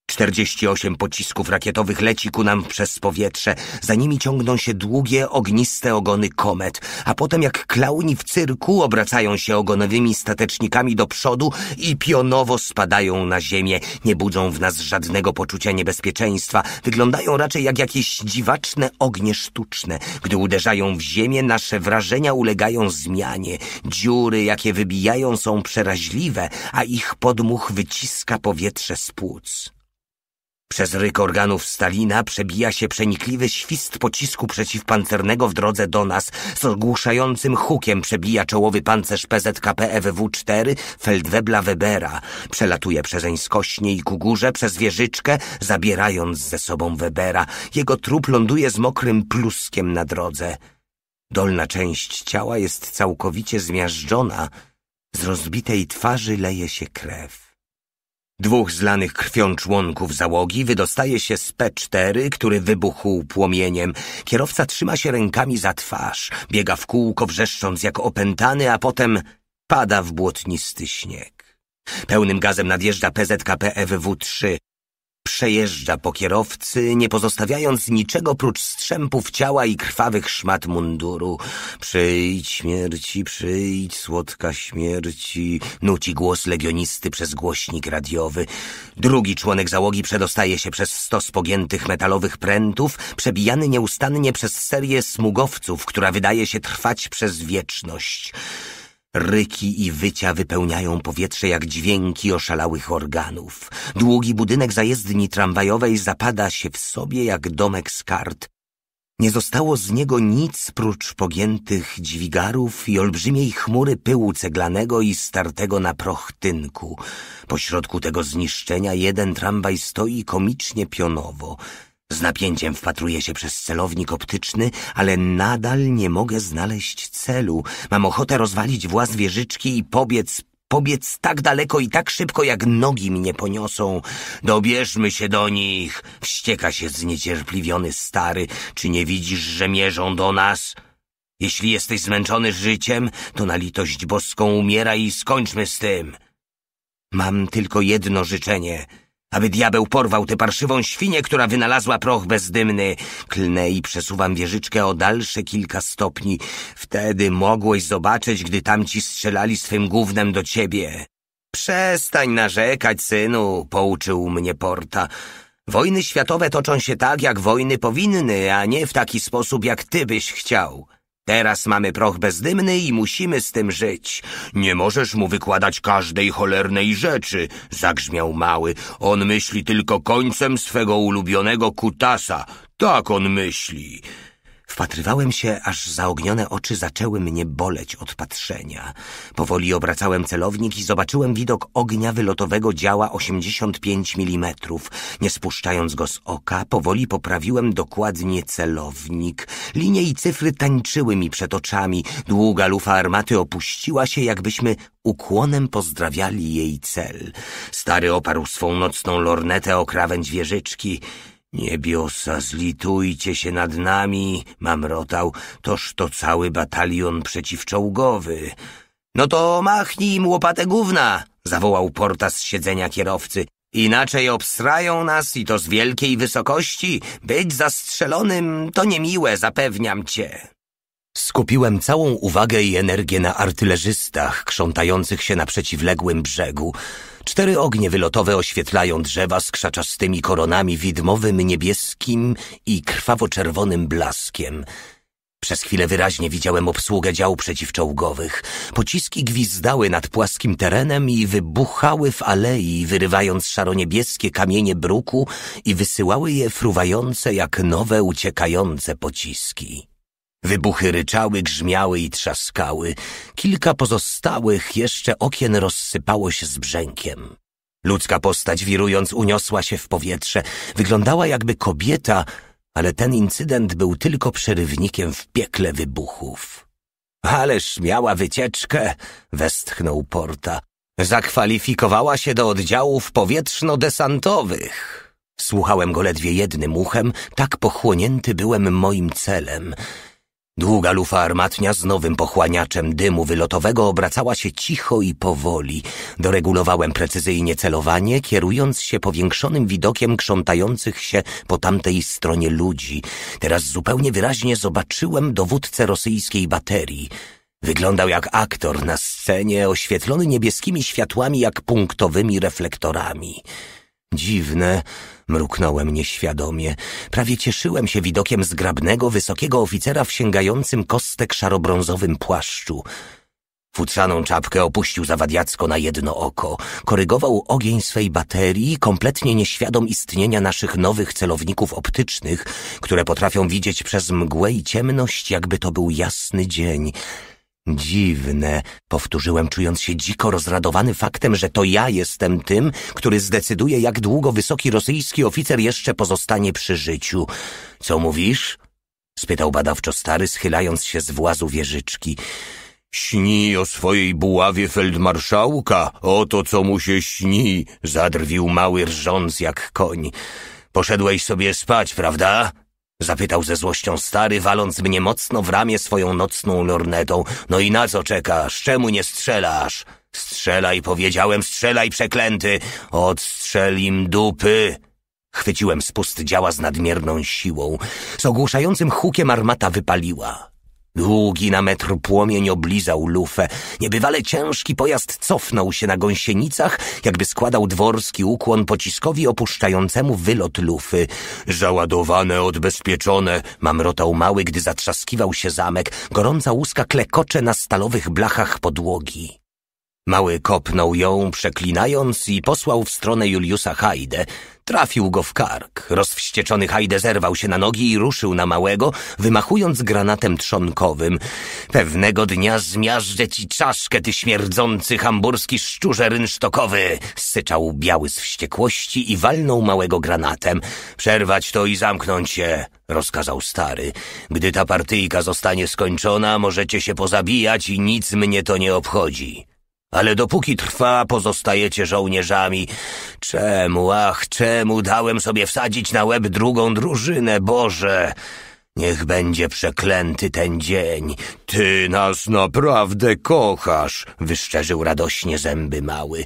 48 pocisków rakietowych leci ku nam przez powietrze, za nimi ciągną się długie, ogniste ogony komet, a potem jak klauni w cyrku obracają się ogonowymi statecznikami do przodu i pionowo spadają na ziemię, nie budzą w nas żadnego poczucia niebezpieczeństwa, wyglądają raczej jak jakieś dziwaczne ognie sztuczne. Gdy uderzają w ziemię, nasze wrażenia ulegają zmianie, dziury, jakie wybijają są przeraźliwe, a ich podmuch wyciska powietrze z płuc. Przez ryk organów Stalina przebija się przenikliwy świst pocisku przeciwpancernego w drodze do nas. Z ogłuszającym hukiem przebija czołowy pancerz PZKP EWW-4 Feldwebla Webera. Przelatuje przezeń skośnie i ku górze przez wieżyczkę, zabierając ze sobą Webera. Jego trup ląduje z mokrym pluskiem na drodze. Dolna część ciała jest całkowicie zmiażdżona. Z rozbitej twarzy leje się krew. Dwóch zlanych krwią członków załogi wydostaje się z P4, który wybuchł płomieniem. Kierowca trzyma się rękami za twarz, biega w kółko wrzeszcząc jak opętany, a potem pada w błotnisty śnieg. Pełnym gazem nadjeżdża PZKP FW3. Przejeżdża po kierowcy, nie pozostawiając niczego prócz strzępów ciała i krwawych szmat munduru. Przyjdź śmierci, przyjdź słodka śmierci, nuci głos legionisty przez głośnik radiowy. Drugi członek załogi przedostaje się przez stos pogiętych metalowych prętów, przebijany nieustannie przez serię smugowców, która wydaje się trwać przez wieczność. Ryki i wycia wypełniają powietrze jak dźwięki oszalałych organów. Długi budynek zajezdni tramwajowej zapada się w sobie jak domek z kart. Nie zostało z niego nic prócz pogiętych dźwigarów i olbrzymiej chmury pyłu ceglanego i startego na proch tynku. Pośrodku tego zniszczenia jeden tramwaj stoi komicznie pionowo – z napięciem wpatruję się przez celownik optyczny, ale nadal nie mogę znaleźć celu. Mam ochotę rozwalić włas wieżyczki i pobiec, pobiec tak daleko i tak szybko, jak nogi mnie poniosą. Dobierzmy się do nich! Wścieka się zniecierpliwiony stary. Czy nie widzisz, że mierzą do nas? Jeśli jesteś zmęczony życiem, to na litość boską umieraj i skończmy z tym. Mam tylko jedno życzenie — aby diabeł porwał tę parszywą świnię, która wynalazła proch bezdymny. Klnę i przesuwam wieżyczkę o dalsze kilka stopni. Wtedy mogłeś zobaczyć, gdy tamci strzelali swym gównem do ciebie. Przestań narzekać, synu, pouczył mnie Porta. Wojny światowe toczą się tak, jak wojny powinny, a nie w taki sposób, jak ty byś chciał. Teraz mamy proch bezdymny i musimy z tym żyć. Nie możesz mu wykładać każdej cholernej rzeczy, zagrzmiał mały. On myśli tylko końcem swego ulubionego kutasa. Tak on myśli. Wpatrywałem się, aż zaognione oczy zaczęły mnie boleć od patrzenia. Powoli obracałem celownik i zobaczyłem widok ognia wylotowego działa 85 mm. Nie spuszczając go z oka, powoli poprawiłem dokładnie celownik. Linie i cyfry tańczyły mi przed oczami. Długa lufa armaty opuściła się, jakbyśmy ukłonem pozdrawiali jej cel. Stary oparł swą nocną lornetę o krawędź wieżyczki. Niebiosa, zlitujcie się nad nami, mamrotał, toż to cały batalion przeciwczołgowy. No to machnij im łopatę gówna, zawołał Porta z siedzenia kierowcy. Inaczej obsrają nas i to z wielkiej wysokości. Być zastrzelonym to niemiłe, zapewniam cię. Skupiłem całą uwagę i energię na artylerzystach krzątających się na przeciwległym brzegu. Cztery ognie wylotowe oświetlają drzewa z krzaczastymi koronami widmowym niebieskim i krwawo-czerwonym blaskiem. Przez chwilę wyraźnie widziałem obsługę dział przeciwczołgowych. Pociski gwizdały nad płaskim terenem i wybuchały w alei, wyrywając szaroniebieskie kamienie bruku i wysyłały je fruwające jak nowe uciekające pociski. Wybuchy ryczały, grzmiały i trzaskały. Kilka pozostałych jeszcze okien rozsypało się z brzękiem. Ludzka postać, wirując, uniosła się w powietrze. Wyglądała jakby kobieta, ale ten incydent był tylko przerywnikiem w piekle wybuchów. Ależ miała wycieczkę, westchnął Porta. Zakwalifikowała się do oddziałów powietrzno-desantowych. Słuchałem go ledwie jednym uchem, tak pochłonięty byłem moim celem. Długa lufa armatnia z nowym pochłaniaczem dymu wylotowego obracała się cicho i powoli. Doregulowałem precyzyjnie celowanie, kierując się powiększonym widokiem krzątających się po tamtej stronie ludzi. Teraz zupełnie wyraźnie zobaczyłem dowódcę rosyjskiej baterii. Wyglądał jak aktor na scenie, oświetlony niebieskimi światłami jak punktowymi reflektorami. Dziwne, Mruknąłem nieświadomie. Prawie cieszyłem się widokiem zgrabnego, wysokiego oficera w sięgającym kostek szarobrązowym płaszczu. Futrzaną czapkę opuścił zawadiacko na jedno oko. Korygował ogień swej baterii, kompletnie nieświadom istnienia naszych nowych celowników optycznych, które potrafią widzieć przez mgłę i ciemność, jakby to był jasny dzień. Dziwne, powtórzyłem, czując się dziko rozradowany faktem, że to ja jestem tym, który zdecyduje, jak długo wysoki rosyjski oficer jeszcze pozostanie przy życiu. Co mówisz? spytał badawczo stary, schylając się z włazu wieżyczki. Śni o swojej buławie feldmarszałka, o to, co mu się śni, zadrwił mały rżąc jak koń. Poszedłeś sobie spać, prawda? Zapytał ze złością stary, waląc mnie mocno w ramię swoją nocną lornetą. No i na co czekasz? Czemu nie strzelasz? Strzelaj, powiedziałem, strzelaj, przeklęty! Odstrzelim dupy! Chwyciłem spust działa z nadmierną siłą. Z ogłuszającym hukiem armata wypaliła. Długi na metr płomień oblizał lufę. Niebywale ciężki pojazd cofnął się na gąsienicach, jakby składał dworski ukłon pociskowi opuszczającemu wylot lufy. Załadowane, odbezpieczone, mamrotał mały, gdy zatrzaskiwał się zamek. Gorąca łuska klekocze na stalowych blachach podłogi. Mały kopnął ją, przeklinając i posłał w stronę Juliusa Hajdę. Trafił go w kark. Rozwścieczony Hajde zerwał się na nogi i ruszył na małego, wymachując granatem trzonkowym. Pewnego dnia zmiażdżę ci czaszkę, ty śmierdzący hamburski szczurze rynsztokowy! Syczał biały z wściekłości i walnął małego granatem. Przerwać to i zamknąć się, rozkazał stary. Gdy ta partyjka zostanie skończona, możecie się pozabijać i nic mnie to nie obchodzi ale dopóki trwa, pozostajecie żołnierzami. Czemu, ach, czemu dałem sobie wsadzić na łeb drugą drużynę, Boże? Niech będzie przeklęty ten dzień. Ty nas naprawdę kochasz, wyszczerzył radośnie zęby mały.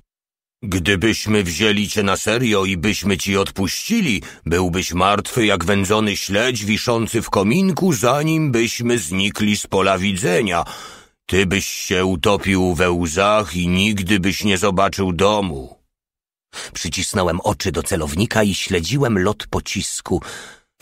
Gdybyśmy wzięli cię na serio i byśmy ci odpuścili, byłbyś martwy jak wędzony śledź wiszący w kominku, zanim byśmy znikli z pola widzenia. Ty byś się utopił we łzach i nigdy byś nie zobaczył domu. Przycisnąłem oczy do celownika i śledziłem lot pocisku.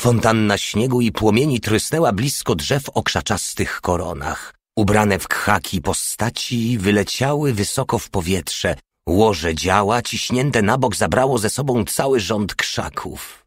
Fontanna śniegu i płomieni trysnęła blisko drzew o krzaczastych koronach. Ubrane w khaki postaci wyleciały wysoko w powietrze. Łoże działa, ciśnięte na bok, zabrało ze sobą cały rząd krzaków.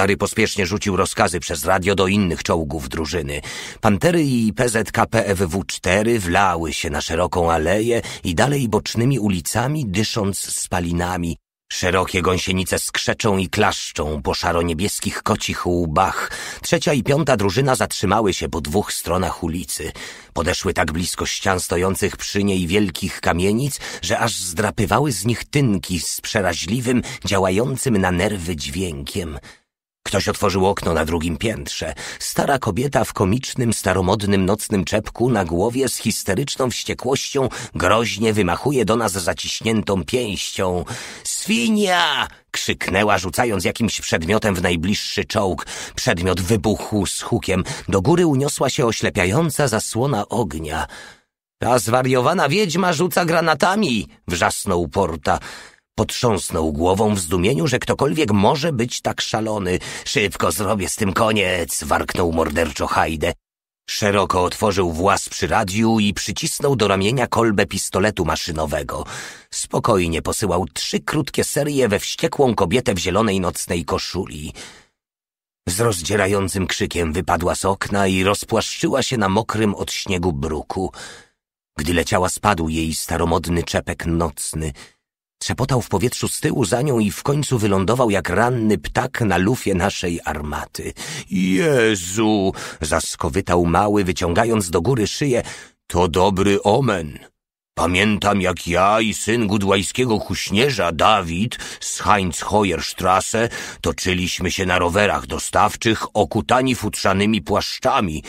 Stary pospiesznie rzucił rozkazy przez radio do innych czołgów drużyny. Pantery i PZKPFW-4 e wlały się na szeroką aleję i dalej bocznymi ulicami, dysząc spalinami. Szerokie gąsienice skrzeczą i klaszczą po szaro-niebieskich kocich łbach. Trzecia i piąta drużyna zatrzymały się po dwóch stronach ulicy. Podeszły tak blisko ścian stojących przy niej wielkich kamienic, że aż zdrapywały z nich tynki z przeraźliwym, działającym na nerwy dźwiękiem. Ktoś otworzył okno na drugim piętrze. Stara kobieta w komicznym, staromodnym nocnym czepku na głowie z histeryczną wściekłością groźnie wymachuje do nas zaciśniętą pięścią. Swinia! krzyknęła, rzucając jakimś przedmiotem w najbliższy czołg. Przedmiot wybuchł z hukiem. Do góry uniosła się oślepiająca zasłona ognia. Ta zwariowana wiedźma rzuca granatami! wrzasnął Porta. Potrząsnął głową w zdumieniu, że ktokolwiek może być tak szalony. Szybko zrobię z tym koniec, warknął morderczo Hajde. Szeroko otworzył włas przy radiu i przycisnął do ramienia kolbę pistoletu maszynowego. Spokojnie posyłał trzy krótkie serie we wściekłą kobietę w zielonej nocnej koszuli. Z rozdzierającym krzykiem wypadła z okna i rozpłaszczyła się na mokrym od śniegu bruku. Gdy leciała, spadł jej staromodny czepek nocny – Trzepotał w powietrzu z tyłu za nią i w końcu wylądował jak ranny ptak na lufie naszej armaty. Jezu! zaskowytał mały, wyciągając do góry szyję. To dobry omen. Pamiętam, jak ja i syn gudłajskiego huśnierza Dawid z Heinz Hoyerstrasse toczyliśmy się na rowerach dostawczych okutani futrzanymi płaszczami.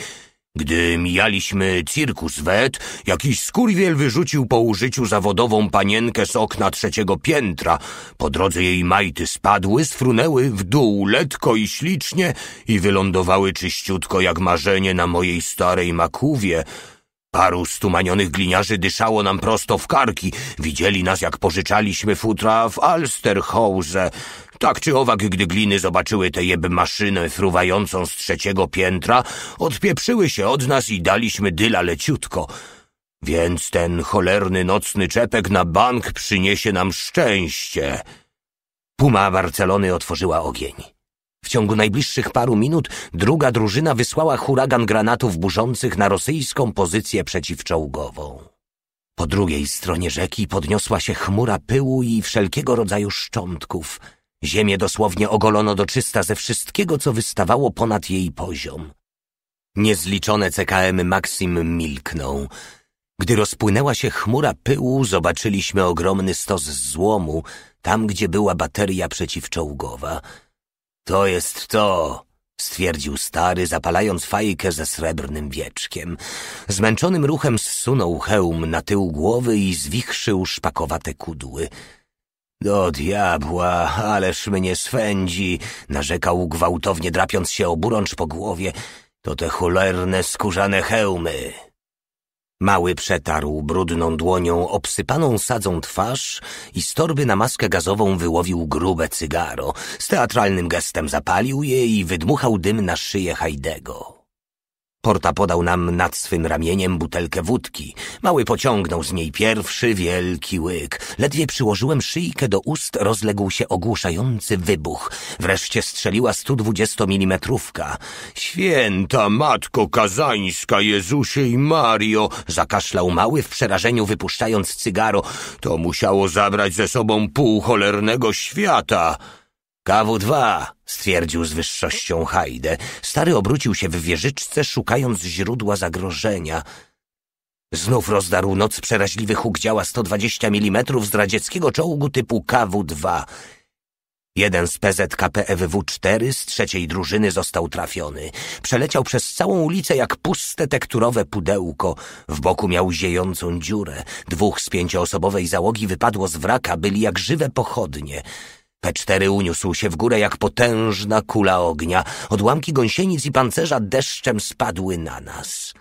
Gdy mijaliśmy cirkus wet, jakiś skurwiel wyrzucił po użyciu zawodową panienkę z okna trzeciego piętra. Po drodze jej majty spadły, sfrunęły w dół letko i ślicznie i wylądowały czyściutko jak marzenie na mojej starej makuwie. Paru stumanionych gliniarzy dyszało nam prosto w karki. Widzieli nas, jak pożyczaliśmy futra w Alsterhouse. Tak czy owak, gdy gliny zobaczyły tę jeb maszynę fruwającą z trzeciego piętra, odpieprzyły się od nas i daliśmy dyla leciutko. Więc ten cholerny nocny czepek na bank przyniesie nam szczęście. Puma Barcelony otworzyła ogień. W ciągu najbliższych paru minut druga drużyna wysłała huragan granatów burzących na rosyjską pozycję przeciwczołgową. Po drugiej stronie rzeki podniosła się chmura pyłu i wszelkiego rodzaju szczątków – Ziemię dosłownie ogolono do czysta ze wszystkiego, co wystawało ponad jej poziom. Niezliczone CKM Maksim milkną. Gdy rozpłynęła się chmura pyłu, zobaczyliśmy ogromny stos złomu, tam gdzie była bateria przeciwczołgowa. To jest to, stwierdził stary, zapalając fajkę ze srebrnym wieczkiem. Zmęczonym ruchem zsunął hełm na tył głowy i zwichrzył szpakowate kudły. Do diabła, ależ mnie swędzi, narzekał gwałtownie drapiąc się oburącz po głowie. To te cholerne skórzane hełmy. Mały przetarł brudną dłonią obsypaną sadzą twarz i z torby na maskę gazową wyłowił grube cygaro. Z teatralnym gestem zapalił je i wydmuchał dym na szyję Hajdego. Porta podał nam nad swym ramieniem butelkę wódki. Mały pociągnął z niej pierwszy wielki łyk. Ledwie przyłożyłem szyjkę do ust, rozległ się ogłuszający wybuch. Wreszcie strzeliła 120 milimetrówka. Święta Matko Kazańska, Jezusie i Mario! Zakaszlał mały w przerażeniu, wypuszczając cygaro. To musiało zabrać ze sobą pół cholernego świata. KW2! stwierdził z wyższością Hajdę. Stary obrócił się w wieżyczce, szukając źródła zagrożenia. Znów rozdarł noc przeraźliwy huk działa 120 mm z radzieckiego czołgu typu KW-2. Jeden z PZKP EWW-4 z trzeciej drużyny został trafiony. Przeleciał przez całą ulicę jak puste tekturowe pudełko. W boku miał ziejącą dziurę. Dwóch z pięcioosobowej załogi wypadło z wraka, byli jak żywe pochodnie. P4 uniósł się w górę jak potężna kula ognia. Odłamki gąsienic i pancerza deszczem spadły na nas.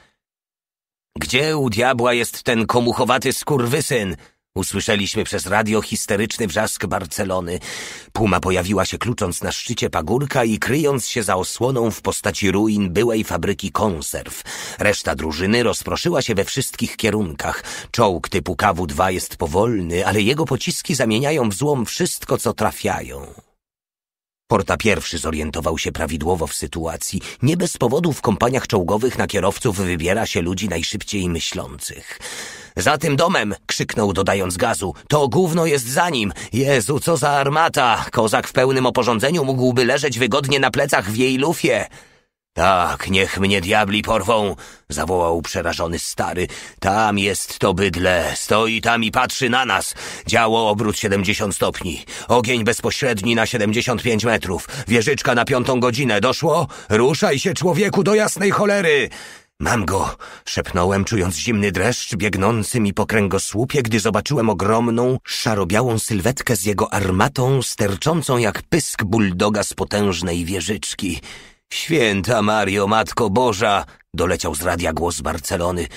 Gdzie u diabła jest ten komuchowaty skurwysyn? Usłyszeliśmy przez radio histeryczny wrzask Barcelony. Puma pojawiła się klucząc na szczycie pagórka i kryjąc się za osłoną w postaci ruin byłej fabryki konserw. Reszta drużyny rozproszyła się we wszystkich kierunkach. Czołg typu KW-2 jest powolny, ale jego pociski zamieniają w złom wszystko, co trafiają. Porta pierwszy zorientował się prawidłowo w sytuacji. Nie bez powodu w kompaniach czołgowych na kierowców wybiera się ludzi najszybciej myślących. Za tym domem! krzyknął, dodając gazu. To gówno jest za nim! Jezu, co za armata! Kozak w pełnym oporządzeniu mógłby leżeć wygodnie na plecach w jej lufie. Tak, niech mnie diabli porwą! zawołał przerażony stary. Tam jest to bydle, stoi tam i patrzy na nas. Działo obrót 70 stopni, ogień bezpośredni na 75 metrów, wieżyczka na piątą godzinę. Doszło? Ruszaj się, człowieku, do jasnej cholery! Mam go! szepnąłem, czując zimny dreszcz biegnący mi po kręgosłupie, gdy zobaczyłem ogromną, szarobiałą sylwetkę z jego armatą, sterczącą jak pysk buldoga z potężnej wieżyczki. Święta Mario, Matko Boża! doleciał z radia głos Barcelony.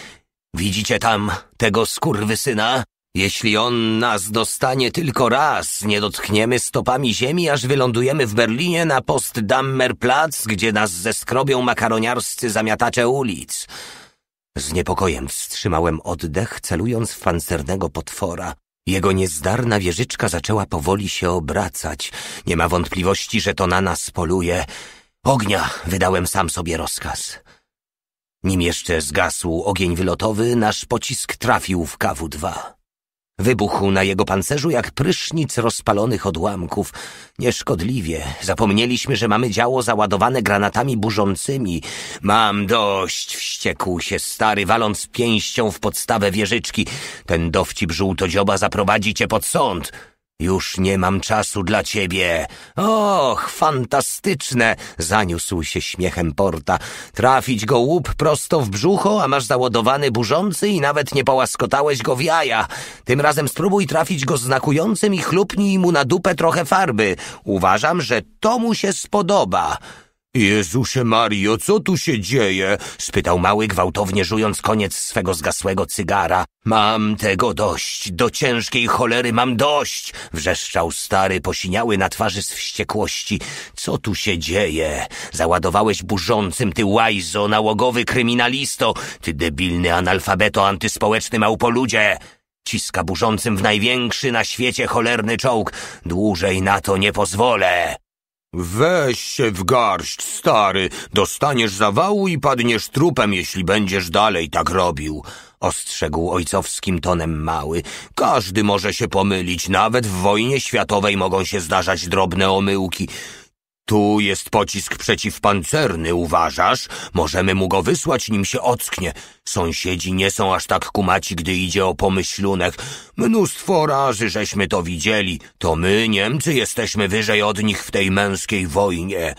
Widzicie tam tego skurwysyna? Jeśli on nas dostanie tylko raz, nie dotkniemy stopami ziemi, aż wylądujemy w Berlinie na Postdammerplatz, gdzie nas zeskrobią makaroniarscy zamiatacze ulic. Z niepokojem wstrzymałem oddech, celując w pancernego potwora. Jego niezdarna wieżyczka zaczęła powoli się obracać. Nie ma wątpliwości, że to na nas poluje. Ognia! wydałem sam sobie rozkaz. Nim jeszcze zgasł ogień wylotowy, nasz pocisk trafił w KW-2. Wybuchł na jego pancerzu jak prysznic rozpalonych odłamków. Nieszkodliwie. Zapomnieliśmy, że mamy działo załadowane granatami burzącymi. Mam dość, wściekł się stary, waląc pięścią w podstawę wieżyczki. Ten dowcip żółtodzioba zaprowadzi cię pod sąd. Już nie mam czasu dla ciebie. Och, fantastyczne! Zaniósł się śmiechem Porta. Trafić go łup prosto w brzucho, a masz załadowany burzący i nawet nie połaskotałeś go w jaja. Tym razem spróbuj trafić go znakującym i chlupnij mu na dupę trochę farby. Uważam, że to mu się spodoba. Jezusie Mario, co tu się dzieje? spytał mały gwałtownie żując koniec swego zgasłego cygara. Mam tego dość, do ciężkiej cholery mam dość, wrzeszczał stary, posiniały na twarzy z wściekłości. Co tu się dzieje? Załadowałeś burzącym, ty łajzo, nałogowy kryminalisto, ty debilny analfabeto antyspołeczny małpoludzie! Ciska burzącym w największy na świecie cholerny czołg. Dłużej na to nie pozwolę. Weź się w garść, stary. Dostaniesz zawału i padniesz trupem, jeśli będziesz dalej tak robił. Ostrzegł ojcowskim tonem mały. Każdy może się pomylić, nawet w wojnie światowej mogą się zdarzać drobne omyłki. Tu jest pocisk przeciwpancerny, uważasz? Możemy mu go wysłać, nim się ocknie. Sąsiedzi nie są aż tak kumaci, gdy idzie o pomyślunek. Mnóstwo razy żeśmy to widzieli. To my, Niemcy, jesteśmy wyżej od nich w tej męskiej wojnie.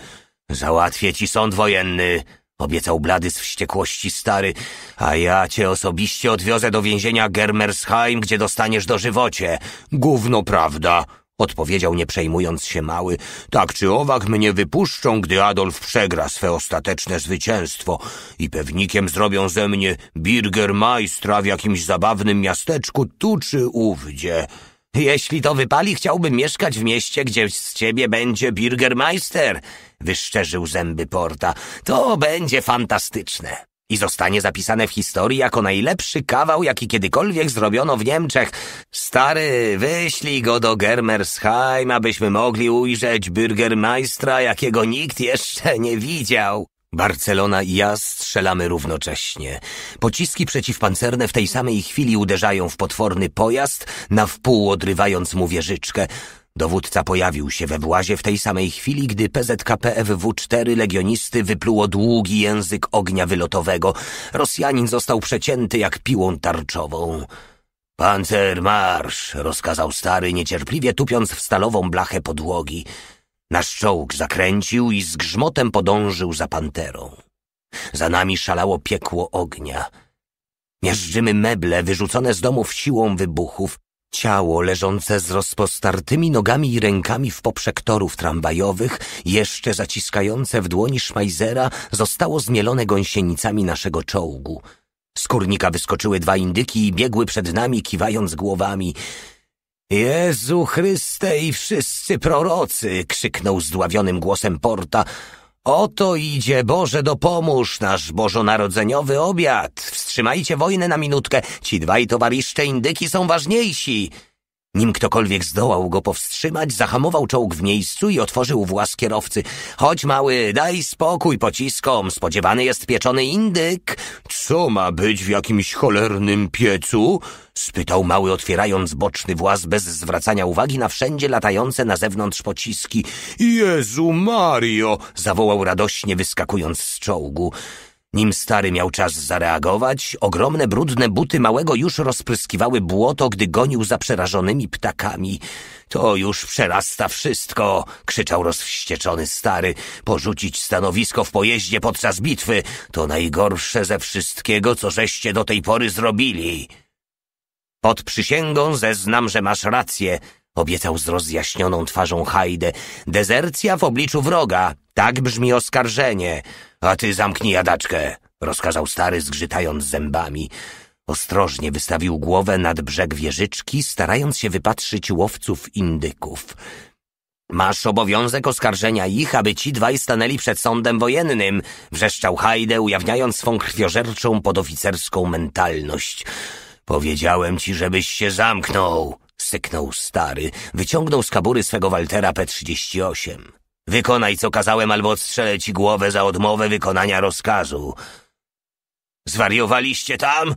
Załatwię ci sąd wojenny, obiecał blady z wściekłości stary, a ja cię osobiście odwiozę do więzienia Germersheim, gdzie dostaniesz dożywocie. Gówno prawda, Odpowiedział nie przejmując się mały. Tak czy owak mnie wypuszczą, gdy Adolf przegra swe ostateczne zwycięstwo i pewnikiem zrobią ze mnie Birgermeistra w jakimś zabawnym miasteczku tu czy ówdzie. Jeśli to wypali, chciałbym mieszkać w mieście, gdzie z ciebie będzie Birgermeister, wyszczerzył zęby Porta. To będzie fantastyczne i zostanie zapisane w historii jako najlepszy kawał, jaki kiedykolwiek zrobiono w Niemczech. Stary, wyślij go do Germersheim, abyśmy mogli ujrzeć Bürgermeistra, jakiego nikt jeszcze nie widział. Barcelona i ja strzelamy równocześnie. Pociski przeciwpancerne w tej samej chwili uderzają w potworny pojazd, na wpół odrywając mu wieżyczkę. Dowódca pojawił się we włazie w tej samej chwili, gdy pzkpfw 4 legionisty wypluło długi język ognia wylotowego. Rosjanin został przecięty jak piłą tarczową. Pancer marsz! rozkazał stary, niecierpliwie tupiąc w stalową blachę podłogi. Nasz czołg zakręcił i z grzmotem podążył za panterą. Za nami szalało piekło ognia. Mierzymy meble wyrzucone z domów siłą wybuchów. Ciało leżące z rozpostartymi nogami i rękami w poprzek torów tramwajowych, jeszcze zaciskające w dłoni szmaizera, zostało zmielone gąsienicami naszego czołgu. Z kurnika wyskoczyły dwa indyki i biegły przed nami, kiwając głowami. Jezu Chryste i wszyscy prorocy! krzyknął zdławionym głosem Porta, Oto idzie, Boże, dopomóż nasz bożonarodzeniowy obiad. Wstrzymajcie wojnę na minutkę. Ci dwaj towarzysze indyki są ważniejsi. Nim ktokolwiek zdołał go powstrzymać, zahamował czołg w miejscu i otworzył włas kierowcy. Chodź, mały, daj spokój pociskom, spodziewany jest pieczony indyk. Co ma być w jakimś cholernym piecu? spytał mały, otwierając boczny właz bez zwracania uwagi na wszędzie latające na zewnątrz pociski. Jezu Mario! zawołał radośnie, wyskakując z czołgu. Nim stary miał czas zareagować, ogromne brudne buty małego już rozpryskiwały błoto, gdy gonił za przerażonymi ptakami. To już przerasta wszystko, krzyczał rozwścieczony stary. Porzucić stanowisko w pojeździe podczas bitwy to najgorsze ze wszystkiego, co żeście do tej pory zrobili. Pod przysięgą zeznam, że masz rację, obiecał z rozjaśnioną twarzą Hajdę. Dezercja w obliczu wroga, tak brzmi oskarżenie. A ty zamknij jadaczkę, rozkazał stary, zgrzytając zębami. Ostrożnie wystawił głowę nad brzeg wieżyczki, starając się wypatrzyć łowców indyków. Masz obowiązek oskarżenia ich, aby ci dwaj stanęli przed sądem wojennym, wrzeszczał Hajde, ujawniając swą krwiożerczą podoficerską mentalność. Powiedziałem ci, żebyś się zamknął, syknął stary, wyciągnął z kabury swego Waltera P38. Wykonaj, co kazałem, albo strzelę ci głowę za odmowę wykonania rozkazu. Zwariowaliście tam?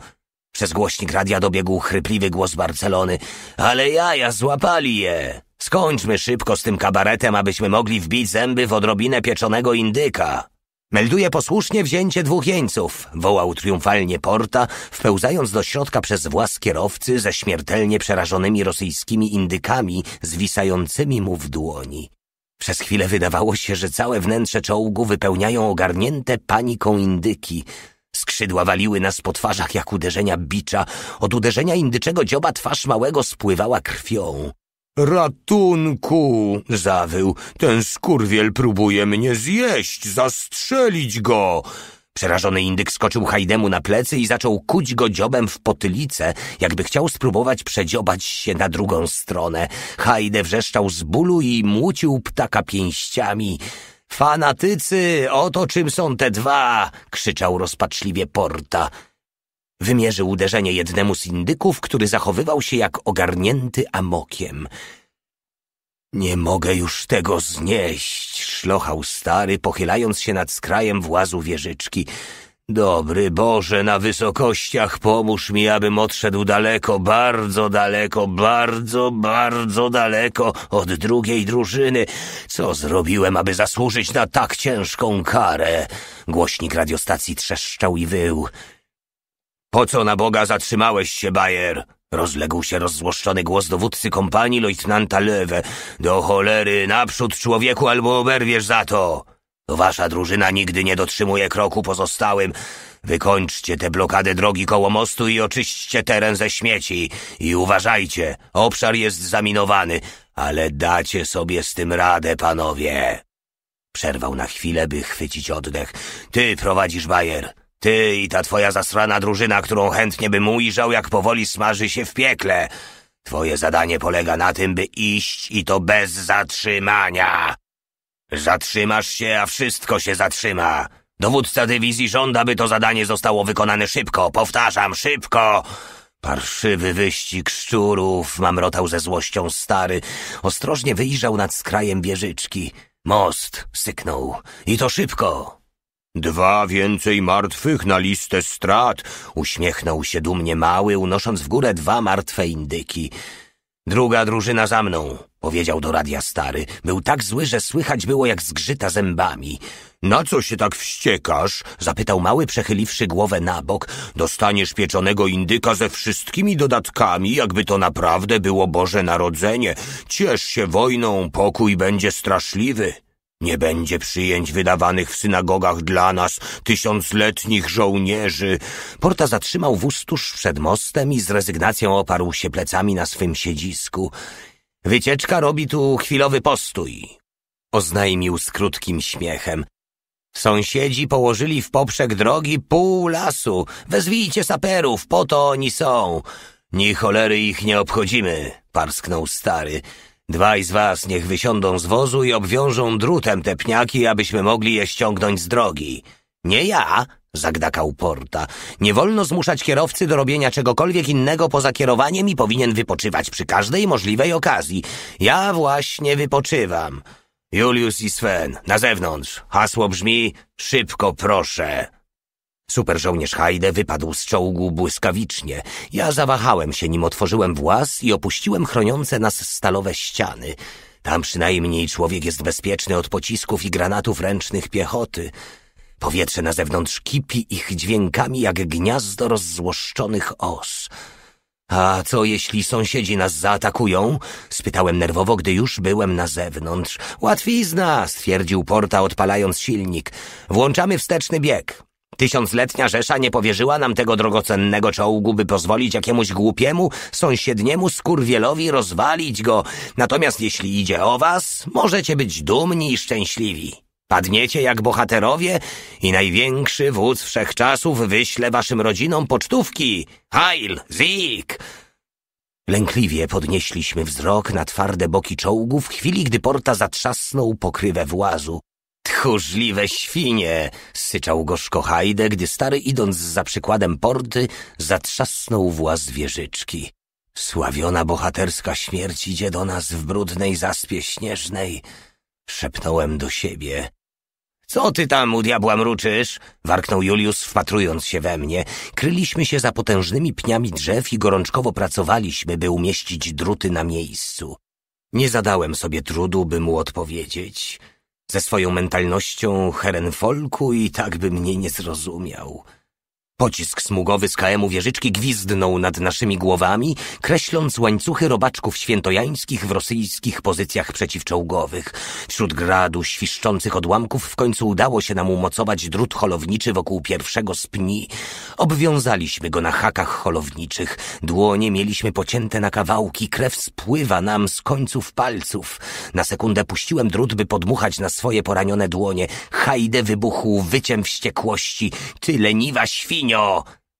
Przez głośnik radia dobiegł chrypliwy głos Barcelony. Ale jaja, złapali je. Skończmy szybko z tym kabaretem, abyśmy mogli wbić zęby w odrobinę pieczonego indyka. Melduje posłusznie wzięcie dwóch jeńców, wołał triumfalnie Porta, wpełzając do środka przez włas kierowcy ze śmiertelnie przerażonymi rosyjskimi indykami zwisającymi mu w dłoni. Przez chwilę wydawało się, że całe wnętrze czołgu wypełniają ogarnięte paniką indyki. Skrzydła waliły nas po twarzach jak uderzenia bicza. Od uderzenia indyczego dzioba twarz małego spływała krwią. Ratunku! zawył. Ten skurwiel próbuje mnie zjeść, zastrzelić go! Przerażony indyk skoczył Hajdemu na plecy i zaczął kuć go dziobem w potylicę, jakby chciał spróbować przedziobać się na drugą stronę. Hajde wrzeszczał z bólu i młócił ptaka pięściami. Fanatycy, oto czym są te dwa! krzyczał rozpaczliwie Porta. Wymierzył uderzenie jednemu z indyków, który zachowywał się jak ogarnięty amokiem. Nie mogę już tego znieść, szlochał stary, pochylając się nad skrajem włazu wieżyczki. Dobry Boże, na wysokościach pomóż mi, abym odszedł daleko, bardzo daleko, bardzo, bardzo daleko od drugiej drużyny. Co zrobiłem, aby zasłużyć na tak ciężką karę? Głośnik radiostacji trzeszczał i wył. Po co na Boga zatrzymałeś się, Bayer? Rozległ się rozzłoszczony głos dowódcy kompanii lejtnanta Lewe. Do cholery, naprzód człowieku albo oberwiesz za to! Wasza drużyna nigdy nie dotrzymuje kroku pozostałym. Wykończcie tę blokadę drogi koło mostu i oczyśćcie teren ze śmieci. I uważajcie, obszar jest zaminowany, ale dacie sobie z tym radę, panowie. Przerwał na chwilę, by chwycić oddech. Ty prowadzisz, Bayer. Ty i ta twoja zasrana drużyna, którą chętnie bym ujrzał, jak powoli smaży się w piekle. Twoje zadanie polega na tym, by iść i to bez zatrzymania. Zatrzymasz się, a wszystko się zatrzyma. Dowódca dywizji żąda, by to zadanie zostało wykonane szybko. Powtarzam, szybko! Parszywy wyścig szczurów, mamrotał ze złością stary. Ostrożnie wyjrzał nad skrajem wieżyczki. Most syknął. I to szybko. Dwa więcej martwych na listę strat, uśmiechnął się dumnie mały, unosząc w górę dwa martwe indyki. Druga drużyna za mną, powiedział do radia stary. Był tak zły, że słychać było jak zgrzyta zębami. Na co się tak wściekasz? zapytał mały, przechyliwszy głowę na bok. Dostaniesz pieczonego indyka ze wszystkimi dodatkami, jakby to naprawdę było Boże Narodzenie. Ciesz się wojną, pokój będzie straszliwy. Nie będzie przyjęć wydawanych w synagogach dla nas, tysiącletnich żołnierzy. Porta zatrzymał wóz tuż przed mostem i z rezygnacją oparł się plecami na swym siedzisku. Wycieczka robi tu chwilowy postój, oznajmił z krótkim śmiechem. Sąsiedzi położyli w poprzek drogi pół lasu. Wezwijcie saperów, po to oni są. Ni cholery ich nie obchodzimy, parsknął stary. Dwaj z was niech wysiądą z wozu i obwiążą drutem te pniaki, abyśmy mogli je ściągnąć z drogi. Nie ja, zagdakał Porta. Nie wolno zmuszać kierowcy do robienia czegokolwiek innego poza kierowaniem i powinien wypoczywać przy każdej możliwej okazji. Ja właśnie wypoczywam. Julius i Sven, na zewnątrz. Hasło brzmi, szybko proszę. Super, żołnierz Hajde wypadł z czołgu błyskawicznie. Ja zawahałem się, nim otworzyłem włas i opuściłem chroniące nas stalowe ściany. Tam przynajmniej człowiek jest bezpieczny od pocisków i granatów ręcznych piechoty. Powietrze na zewnątrz kipi ich dźwiękami jak gniazdo rozzłoszczonych os. A co jeśli sąsiedzi nas zaatakują? Spytałem nerwowo, gdy już byłem na zewnątrz. Łatwizna, stwierdził Porta, odpalając silnik. Włączamy wsteczny bieg. Tysiącletnia Rzesza nie powierzyła nam tego drogocennego czołgu, by pozwolić jakiemuś głupiemu, sąsiedniemu skurwielowi rozwalić go. Natomiast jeśli idzie o was, możecie być dumni i szczęśliwi. Padniecie jak bohaterowie i największy wódz wszechczasów wyśle waszym rodzinom pocztówki. Heil! Zik! Lękliwie podnieśliśmy wzrok na twarde boki czołgu w chwili, gdy porta zatrzasnął pokrywę włazu. Tchórzliwe świnie! syczał gorzko Hajde, gdy stary, idąc za przykładem porty, zatrzasnął właz wieżyczki. Sławiona bohaterska śmierć idzie do nas w brudnej zaspie śnieżnej, szepnąłem do siebie. Co ty tam u diabła mruczysz? warknął Julius, wpatrując się we mnie. Kryliśmy się za potężnymi pniami drzew i gorączkowo pracowaliśmy, by umieścić druty na miejscu. Nie zadałem sobie trudu, by mu odpowiedzieć. Ze swoją mentalnością Herenfolku i tak by mnie nie zrozumiał – Pocisk smugowy z KM-u Wieżyczki gwizdnął nad naszymi głowami, kreśląc łańcuchy robaczków świętojańskich w rosyjskich pozycjach przeciwczołgowych. Wśród gradu świszczących odłamków w końcu udało się nam umocować drut holowniczy wokół pierwszego z pni. Obwiązaliśmy go na hakach holowniczych. Dłonie mieliśmy pocięte na kawałki, krew spływa nam z końców palców. Na sekundę puściłem drut, by podmuchać na swoje poranione dłonie. Hajdę wybuchł wyciem wściekłości. Ty leniwa świn! 你要。